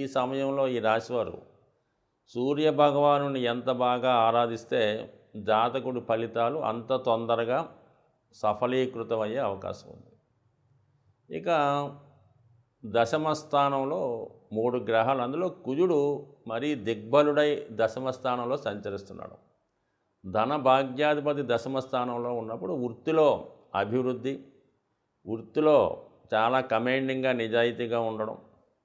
ఈ సమయంలో ఈ రాశివారు సూర్య భగవాను ఎంత బాగా ఆరాధిస్తే జాతకుడు ఫలితాలు అంత తొందరగా సఫలీకృతమయ్యే అవకాశం ఉంది ఇక దశమ స్థానంలో మూడు గ్రహాలు అందులో కుజుడు మరీ దిగ్బలుడై దశమ స్థానంలో సంచరిస్తున్నాడు ధన భాగ్యాధిపతి దశమ స్థానంలో ఉన్నప్పుడు వృత్తిలో అభివృద్ధి వృత్తిలో చాలా కమాండింగ్గా నిజాయితీగా ఉండడం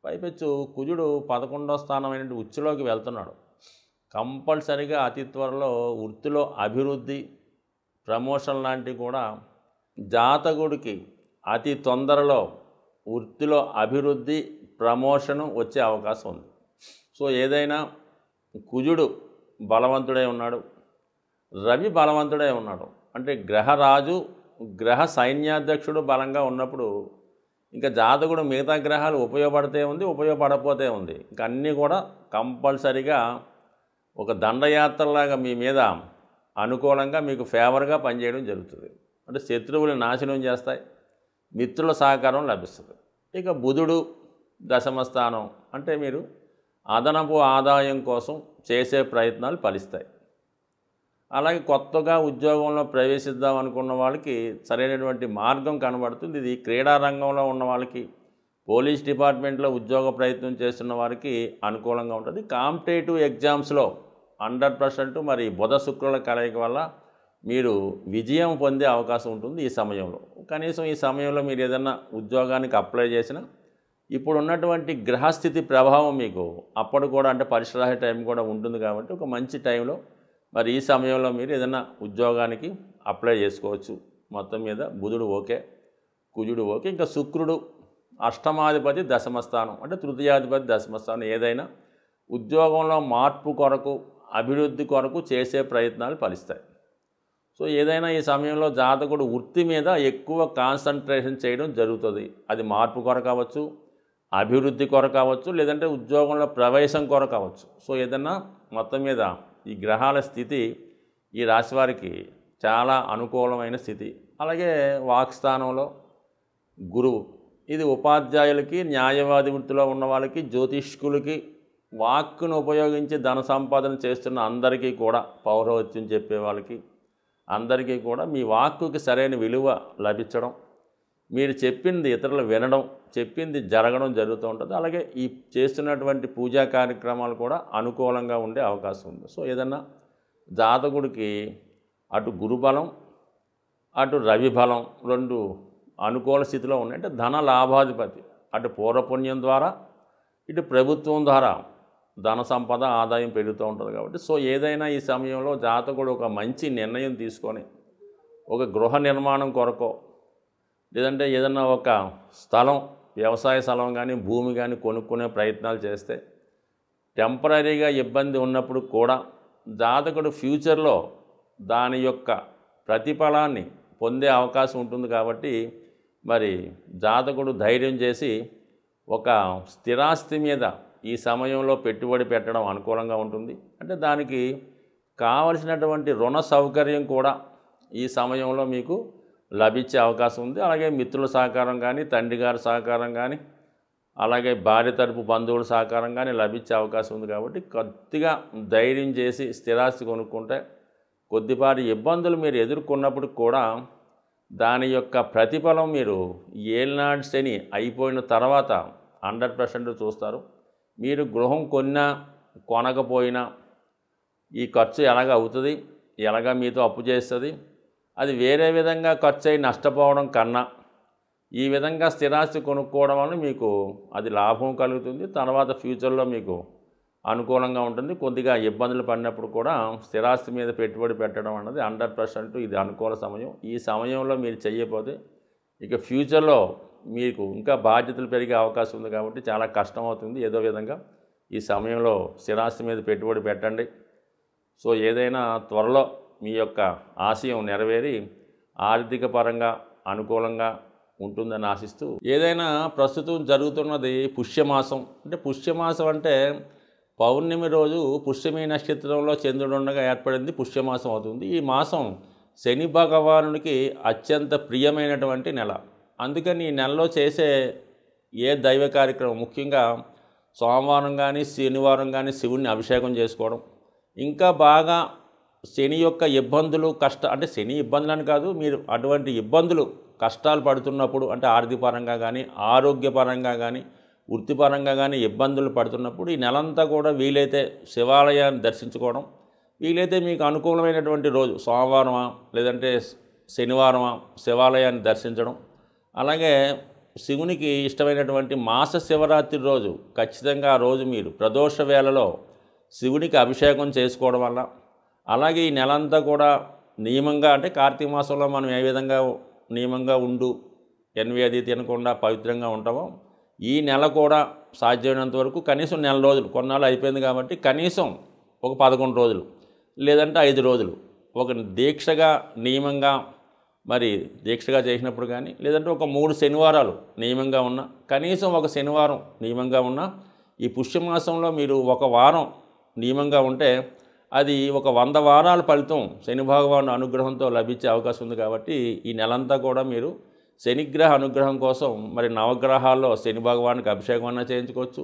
పైపెచ్చు కుజుడు పదకొండో స్థానమైనటువంటి ఉచ్చులోకి వెళ్తున్నాడు కంపల్సరిగా అతి త్వరలో వృత్తిలో అభివృద్ధి ప్రమోషన్ లాంటివి కూడా జాతకుడికి అతి తొందరలో వృత్తిలో అభివృద్ధి ప్రమోషను వచ్చే అవకాశం ఉంది సో ఏదైనా కుజుడు బలవంతుడై ఉన్నాడు రవి బలవంతుడై ఉన్నాడు అంటే గ్రహరాజు గ్రహ సైన్యాధ్యక్షుడు బలంగా ఉన్నప్పుడు ఇంకా జాతకుడు మిగతా గ్రహాలు ఉపయోగపడితే ఉంది ఉపయోగపడకపోతే ఉంది ఇంకా అన్నీ కూడా కంపల్సరిగా ఒక దండయాత్రలాగా మీ మీద అనుకూలంగా మీకు ఫేవర్గా పనిచేయడం జరుగుతుంది అంటే శత్రువులు నాశనం చేస్తాయి మిత్రుల సహకారం లభిస్తుంది ఇక బుధుడు దశమస్థానం అంటే మీరు అదనపు ఆదాయం కోసం చేసే ప్రయత్నాలు ఫలిస్తాయి అలాగే కొత్తగా ఉద్యోగంలో ప్రవేశిద్దాం అనుకున్న వాళ్ళకి సరైనటువంటి మార్గం కనబడుతుంది ఇది క్రీడా రంగంలో ఉన్న వాళ్ళకి పోలీస్ డిపార్ట్మెంట్లో ఉద్యోగ ప్రయత్నం చేస్తున్న వారికి అనుకూలంగా ఉంటుంది కాంపిటేటివ్ ఎగ్జామ్స్లో హండ్రెడ్ పర్సెంట్ మరి బుధ శుక్రుల కలయిక వల్ల మీరు విజయం పొందే అవకాశం ఉంటుంది ఈ సమయంలో కనీసం ఈ సమయంలో మీరు ఏదైనా ఉద్యోగానికి అప్లై చేసినా ఇప్పుడు ఉన్నటువంటి గ్రహస్థితి ప్రభావం మీకు అప్పుడు కూడా అంటే పరిశ్రమ టైం కూడా ఉంటుంది కాబట్టి ఒక మంచి టైంలో మరి ఈ సమయంలో మీరు ఏదైనా ఉద్యోగానికి అప్లై చేసుకోవచ్చు మొత్తం మీద బుధుడు ఓకే కుజుడు ఓకే ఇంకా శుక్రుడు అష్టమాధిపతి దశమస్థానం అంటే తృతీయాధిపతి దశమస్థానం ఏదైనా ఉద్యోగంలో మార్పు కొరకు అభివృద్ధి కొరకు చేసే ప్రయత్నాలు ఫలిస్తాయి సో ఏదైనా ఈ సమయంలో జాతకుడు వృత్తి మీద ఎక్కువ కాన్సన్ట్రేషన్ చేయడం జరుగుతుంది అది మార్పు కొరకు కావచ్చు అభివృద్ధి కొర కావచ్చు లేదంటే ఉద్యోగంలో ప్రవేశం కొరకు కావచ్చు సో ఏదన్నా మొత్తం మీద ఈ గ్రహాల స్థితి ఈ రాశివారికి చాలా అనుకూలమైన స్థితి అలాగే వాక్స్థానంలో గురువు ఇది ఉపాధ్యాయులకి న్యాయవాది వృత్తిలో ఉన్న వాళ్ళకి జ్యోతిష్కులకి వాక్కును ఉపయోగించి ధన సంపాదన చేస్తున్న అందరికీ కూడా పౌరవత్యం చెప్పే వాళ్ళకి అందరికీ కూడా మీ వాక్కుకి సరైన విలువ లభించడం మీరు చెప్పింది ఇతరులు వినడం చెప్పింది జరగడం జరుగుతూ ఉంటుంది అలాగే ఈ చేస్తున్నటువంటి పూజా కార్యక్రమాలు కూడా అనుకూలంగా ఉండే అవకాశం ఉంది సో ఏదన్నా జాతకుడికి అటు గురుబలం అటు రవిబలం రెండు అనుకూల స్థితిలో ఉన్నాయి అంటే ధన లాభాధిపతి అటు పూర్వపుణ్యం ద్వారా ఇటు ప్రభుత్వం ద్వారా ధన సంపద ఆదాయం పెరుగుతూ ఉంటుంది కాబట్టి సో ఏదైనా ఈ సమయంలో జాతకుడు ఒక మంచి నిర్ణయం తీసుకొని ఒక గృహ నిర్మాణం కొరకో లేదంటే ఏదన్నా ఒక స్థలం వ్యవసాయ స్థలం కానీ భూమి కానీ కొనుక్కునే ప్రయత్నాలు చేస్తే టెంపరీగా ఇబ్బంది ఉన్నప్పుడు కూడా జాతకుడు ఫ్యూచర్లో దాని యొక్క ప్రతిఫలాన్ని పొందే అవకాశం ఉంటుంది కాబట్టి మరి జాతకుడు ధైర్యం చేసి ఒక స్థిరాస్తి మీద ఈ సమయంలో పెట్టుబడి పెట్టడం అనుకూలంగా ఉంటుంది అంటే దానికి కావలసినటువంటి రుణ సౌకర్యం కూడా ఈ సమయంలో మీకు లభించే అవకాశం ఉంది అలాగే మిత్రుల సహకారం కానీ తండ్రి గారి సహకారం కానీ అలాగే భార్య తరపు బంధువుల సహకారం కానీ లభించే అవకాశం ఉంది కాబట్టి కొద్దిగా ధైర్యం చేసి స్థిరాస్తి కొనుక్కుంటే కొద్దిపాటి ఇబ్బందులు మీరు ఎదుర్కొన్నప్పుడు కూడా దాని యొక్క ప్రతిఫలం మీరు ఏలినాడు శని అయిపోయిన తర్వాత హండ్రెడ్ పర్సెంట్ చూస్తారు మీరు గృహం కొన్నా కొనకపోయినా ఈ ఖర్చు ఎలాగ అవుతుంది ఎలాగ మీతో అప్పు చేస్తుంది అది వేరే విధంగా ఖర్చు అయి నష్టపోవడం కన్నా ఈ విధంగా స్థిరాస్తి కొనుక్కోవడం వల్ల మీకు అది లాభం కలుగుతుంది తర్వాత ఫ్యూచర్లో మీకు అనుకూలంగా ఉంటుంది కొద్దిగా ఇబ్బందులు పడినప్పుడు కూడా స్థిరాస్తి మీద పెట్టుబడి పెట్టడం అన్నది హండ్రెడ్ పర్సెంట్ ఇది అనుకూల సమయం ఈ సమయంలో మీరు చేయకపోతే ఇక ఫ్యూచర్లో మీకు ఇంకా బాధ్యతలు పెరిగే అవకాశం ఉంది కాబట్టి చాలా కష్టం అవుతుంది ఏదో విధంగా ఈ సమయంలో స్థిరాస్తి మీద పెట్టుబడి పెట్టండి సో ఏదైనా త్వరలో మీ యొక్క ఆశయం నెరవేరి ఆర్థిక పరంగా అనుకూలంగా ఉంటుందని ఆశిస్తూ ఏదైనా ప్రస్తుతం జరుగుతున్నది పుష్యమాసం అంటే పుష్యమాసం అంటే పౌర్ణమి రోజు పుష్యమి నక్షత్రంలో చంద్రుడు ఉండగా ఏర్పడింది పుష్యమాసం అవుతుంది ఈ మాసం శని భగవానుడికి అత్యంత ప్రియమైనటువంటి నెల అందుకని ఈ నెలలో చేసే ఏ దైవ కార్యక్రమం ముఖ్యంగా సోమవారం కానీ శనివారం కానీ శివుణ్ణి అభిషేకం చేసుకోవడం ఇంకా బాగా శని యొక్క ఇబ్బందులు కష్ట అంటే శని ఇబ్బందులని కాదు మీరు అటువంటి ఇబ్బందులు కష్టాలు పడుతున్నప్పుడు అంటే ఆర్థికపరంగా కానీ ఆరోగ్యపరంగా కానీ వృత్తిపరంగా కానీ ఇబ్బందులు పడుతున్నప్పుడు ఈ నెలంతా కూడా వీలైతే శివాలయాన్ని దర్శించుకోవడం వీలైతే మీకు అనుకూలమైనటువంటి రోజు సోమవారమా లేదంటే శనివారమా శివాలయాన్ని దర్శించడం అలాగే శివునికి ఇష్టమైనటువంటి మాస శివరాత్రి రోజు ఖచ్చితంగా ఆ రోజు మీరు ప్రదోష వేళలో శివునికి అభిషేకం చేసుకోవడం వల్ల అలాగే ఈ నెల అంతా కూడా నియమంగా అంటే కార్తీక మాసంలో మనం ఏ విధంగా నియమంగా ఉండు ఎన్వి అది తినకుండా పవిత్రంగా ఉంటామో ఈ నెల కూడా సాధ్యమైనంత వరకు కనీసం నెల రోజులు కొన్నాళ్ళు అయిపోయింది కాబట్టి కనీసం ఒక పదకొండు రోజులు లేదంటే ఐదు రోజులు ఒక దీక్షగా నియమంగా మరి దీక్షగా చేసినప్పుడు కానీ లేదంటే ఒక మూడు శనివారాలు నియమంగా ఉన్న కనీసం ఒక శనివారం నియమంగా ఉన్న ఈ పుష్యమాసంలో మీరు ఒక వారం నియమంగా ఉంటే అది ఒక వంద వారాల ఫలితం శని భగవాను అనుగ్రహంతో లభించే అవకాశం ఉంది కాబట్టి ఈ నెలంతా కూడా మీరు శనిగ్రహ అనుగ్రహం కోసం మరి నవగ్రహాల్లో శని భగవానికి అభిషేకం అన్నా చేయించుకోవచ్చు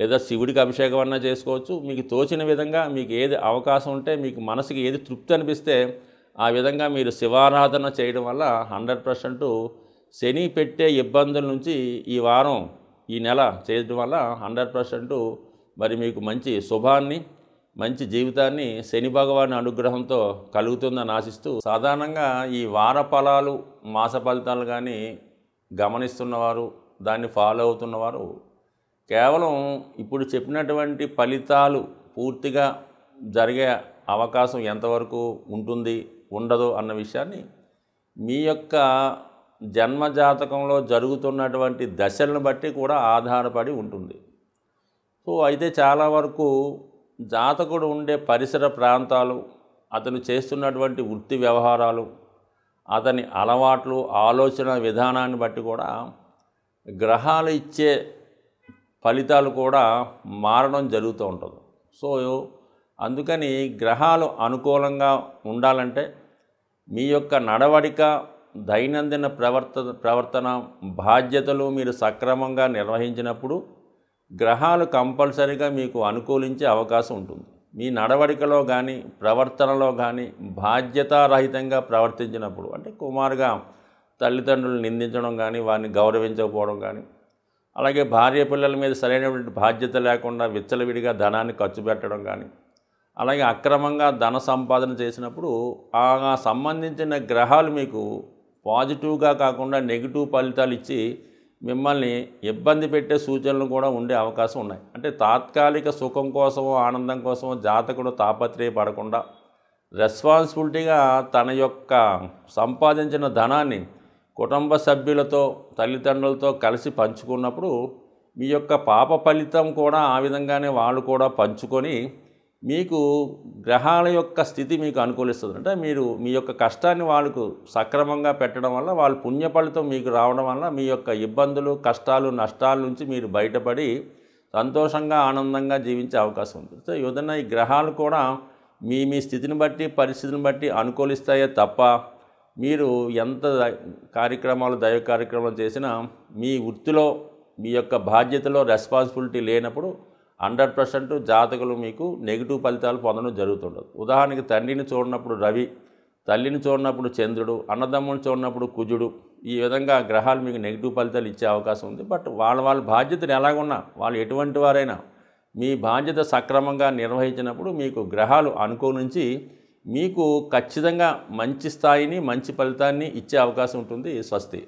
లేదా శివుడికి అభిషేకం అన్నా చేసుకోవచ్చు మీకు తోచిన విధంగా మీకు ఏది అవకాశం ఉంటే మీకు మనసుకి ఏది తృప్తి అనిపిస్తే ఆ విధంగా మీరు శివారాధన చేయడం వల్ల హండ్రెడ్ పర్సెంట్ శని పెట్టే ఇబ్బందుల నుంచి ఈ వారం ఈ నెల చేయడం వల్ల హండ్రెడ్ పర్సెంట్ మరి మీకు మంచి శుభాన్ని మంచి జీవితాన్ని శని భగవాన్ అనుగ్రహంతో కలుగుతుందని ఆశిస్తూ సాధారణంగా ఈ వార ఫలాలు మాస ఫలితాలు కానీ గమనిస్తున్నవారు దాన్ని ఫాలో అవుతున్నవారు కేవలం ఇప్పుడు చెప్పినటువంటి ఫలితాలు పూర్తిగా జరిగే అవకాశం ఎంతవరకు ఉంటుంది ఉండదు అన్న విషయాన్ని మీ యొక్క జన్మజాతకంలో జరుగుతున్నటువంటి దశలను బట్టి కూడా ఆధారపడి ఉంటుంది సో అయితే చాలా వరకు జాతకుడు ఉండే పరిసర ప్రాంతాలు అతను చేస్తున్నటువంటి వృత్తి వ్యవహారాలు అతని అలవాట్లు ఆలోచన విధానాన్ని బట్టి కూడా గ్రహాలు ఇచ్చే ఫలితాలు కూడా మారడం జరుగుతూ ఉంటుంది సో అందుకని గ్రహాలు అనుకూలంగా ఉండాలంటే మీ యొక్క నడవడిక దైనందిన ప్రవర్త ప్రవర్తన బాధ్యతలు మీరు సక్రమంగా నిర్వహించినప్పుడు గ్రహాలు కంపల్సరిగా మీకు అనుకూలించే అవకాశం ఉంటుంది మీ నడవడికలో కానీ ప్రవర్తనలో కానీ బాధ్యతారహితంగా ప్రవర్తించినప్పుడు అంటే కుమారుగా తల్లిదండ్రులు నిందించడం కానీ వారిని గౌరవించకపోవడం కానీ అలాగే భార్య పిల్లల మీద సరైనటువంటి బాధ్యత లేకుండా విచ్చలవిడిగా ధనాన్ని ఖర్చు పెట్టడం కానీ అలాగే అక్రమంగా ధన సంపాదన చేసినప్పుడు ఆ సంబంధించిన గ్రహాలు మీకు పాజిటివ్గా కాకుండా నెగిటివ్ ఫలితాలు ఇచ్చి మిమ్మల్ని ఇబ్బంది పెట్టే సూచనలు కూడా ఉండే అవకాశం ఉన్నాయి అంటే తాత్కాలిక సుఖం కోసమో ఆనందం కోసమో జాతకుడు తాపత్రయపడకుండా రెస్పాన్సిబిలిటీగా తన యొక్క సంపాదించిన ధనాన్ని కుటుంబ సభ్యులతో తల్లిదండ్రులతో కలిసి పంచుకున్నప్పుడు మీ యొక్క పాప ఫలితం కూడా ఆ విధంగానే వాళ్ళు కూడా పంచుకొని మీకు గ్రహాల యొక్క స్థితి మీకు అనుకూలిస్తుంది అంటే మీరు మీ యొక్క కష్టాన్ని వాళ్ళకు సక్రమంగా పెట్టడం వల్ల వాళ్ళ పుణ్య ఫలితం మీకు రావడం వల్ల మీ యొక్క ఇబ్బందులు కష్టాలు నష్టాల నుంచి మీరు బయటపడి సంతోషంగా ఆనందంగా జీవించే అవకాశం ఉంది సో ఏదైనా ఈ గ్రహాలు కూడా మీ మీ స్థితిని బట్టి పరిస్థితిని బట్టి అనుకూలిస్తాయే తప్ప మీరు ఎంత కార్యక్రమాలు దైవ కార్యక్రమాలు చేసినా మీ వృత్తిలో మీ యొక్క బాధ్యతలో రెస్పాన్సిబిలిటీ లేనప్పుడు హండ్రెడ్ పర్సెంట్ జాతకులు మీకు నెగిటివ్ ఫలితాలు పొందడం జరుగుతుండదు ఉదాహరణకి తండ్రిని చూడనప్పుడు రవి తల్లిని చూడనప్పుడు చంద్రుడు అన్నదమ్ముని చూడనప్పుడు కుజుడు ఈ విధంగా గ్రహాలు మీకు నెగిటివ్ ఫలితాలు ఇచ్చే అవకాశం ఉంది బట్ వాళ్ళ వాళ్ళ బాధ్యతను ఎలాగున్నా వాళ్ళు ఎటువంటి వారైనా మీ బాధ్యత సక్రమంగా నిర్వహించినప్పుడు మీకు గ్రహాలు అనుకో నుంచి మీకు ఖచ్చితంగా మంచి స్థాయిని మంచి ఫలితాన్ని ఇచ్చే అవకాశం ఉంటుంది స్వస్తి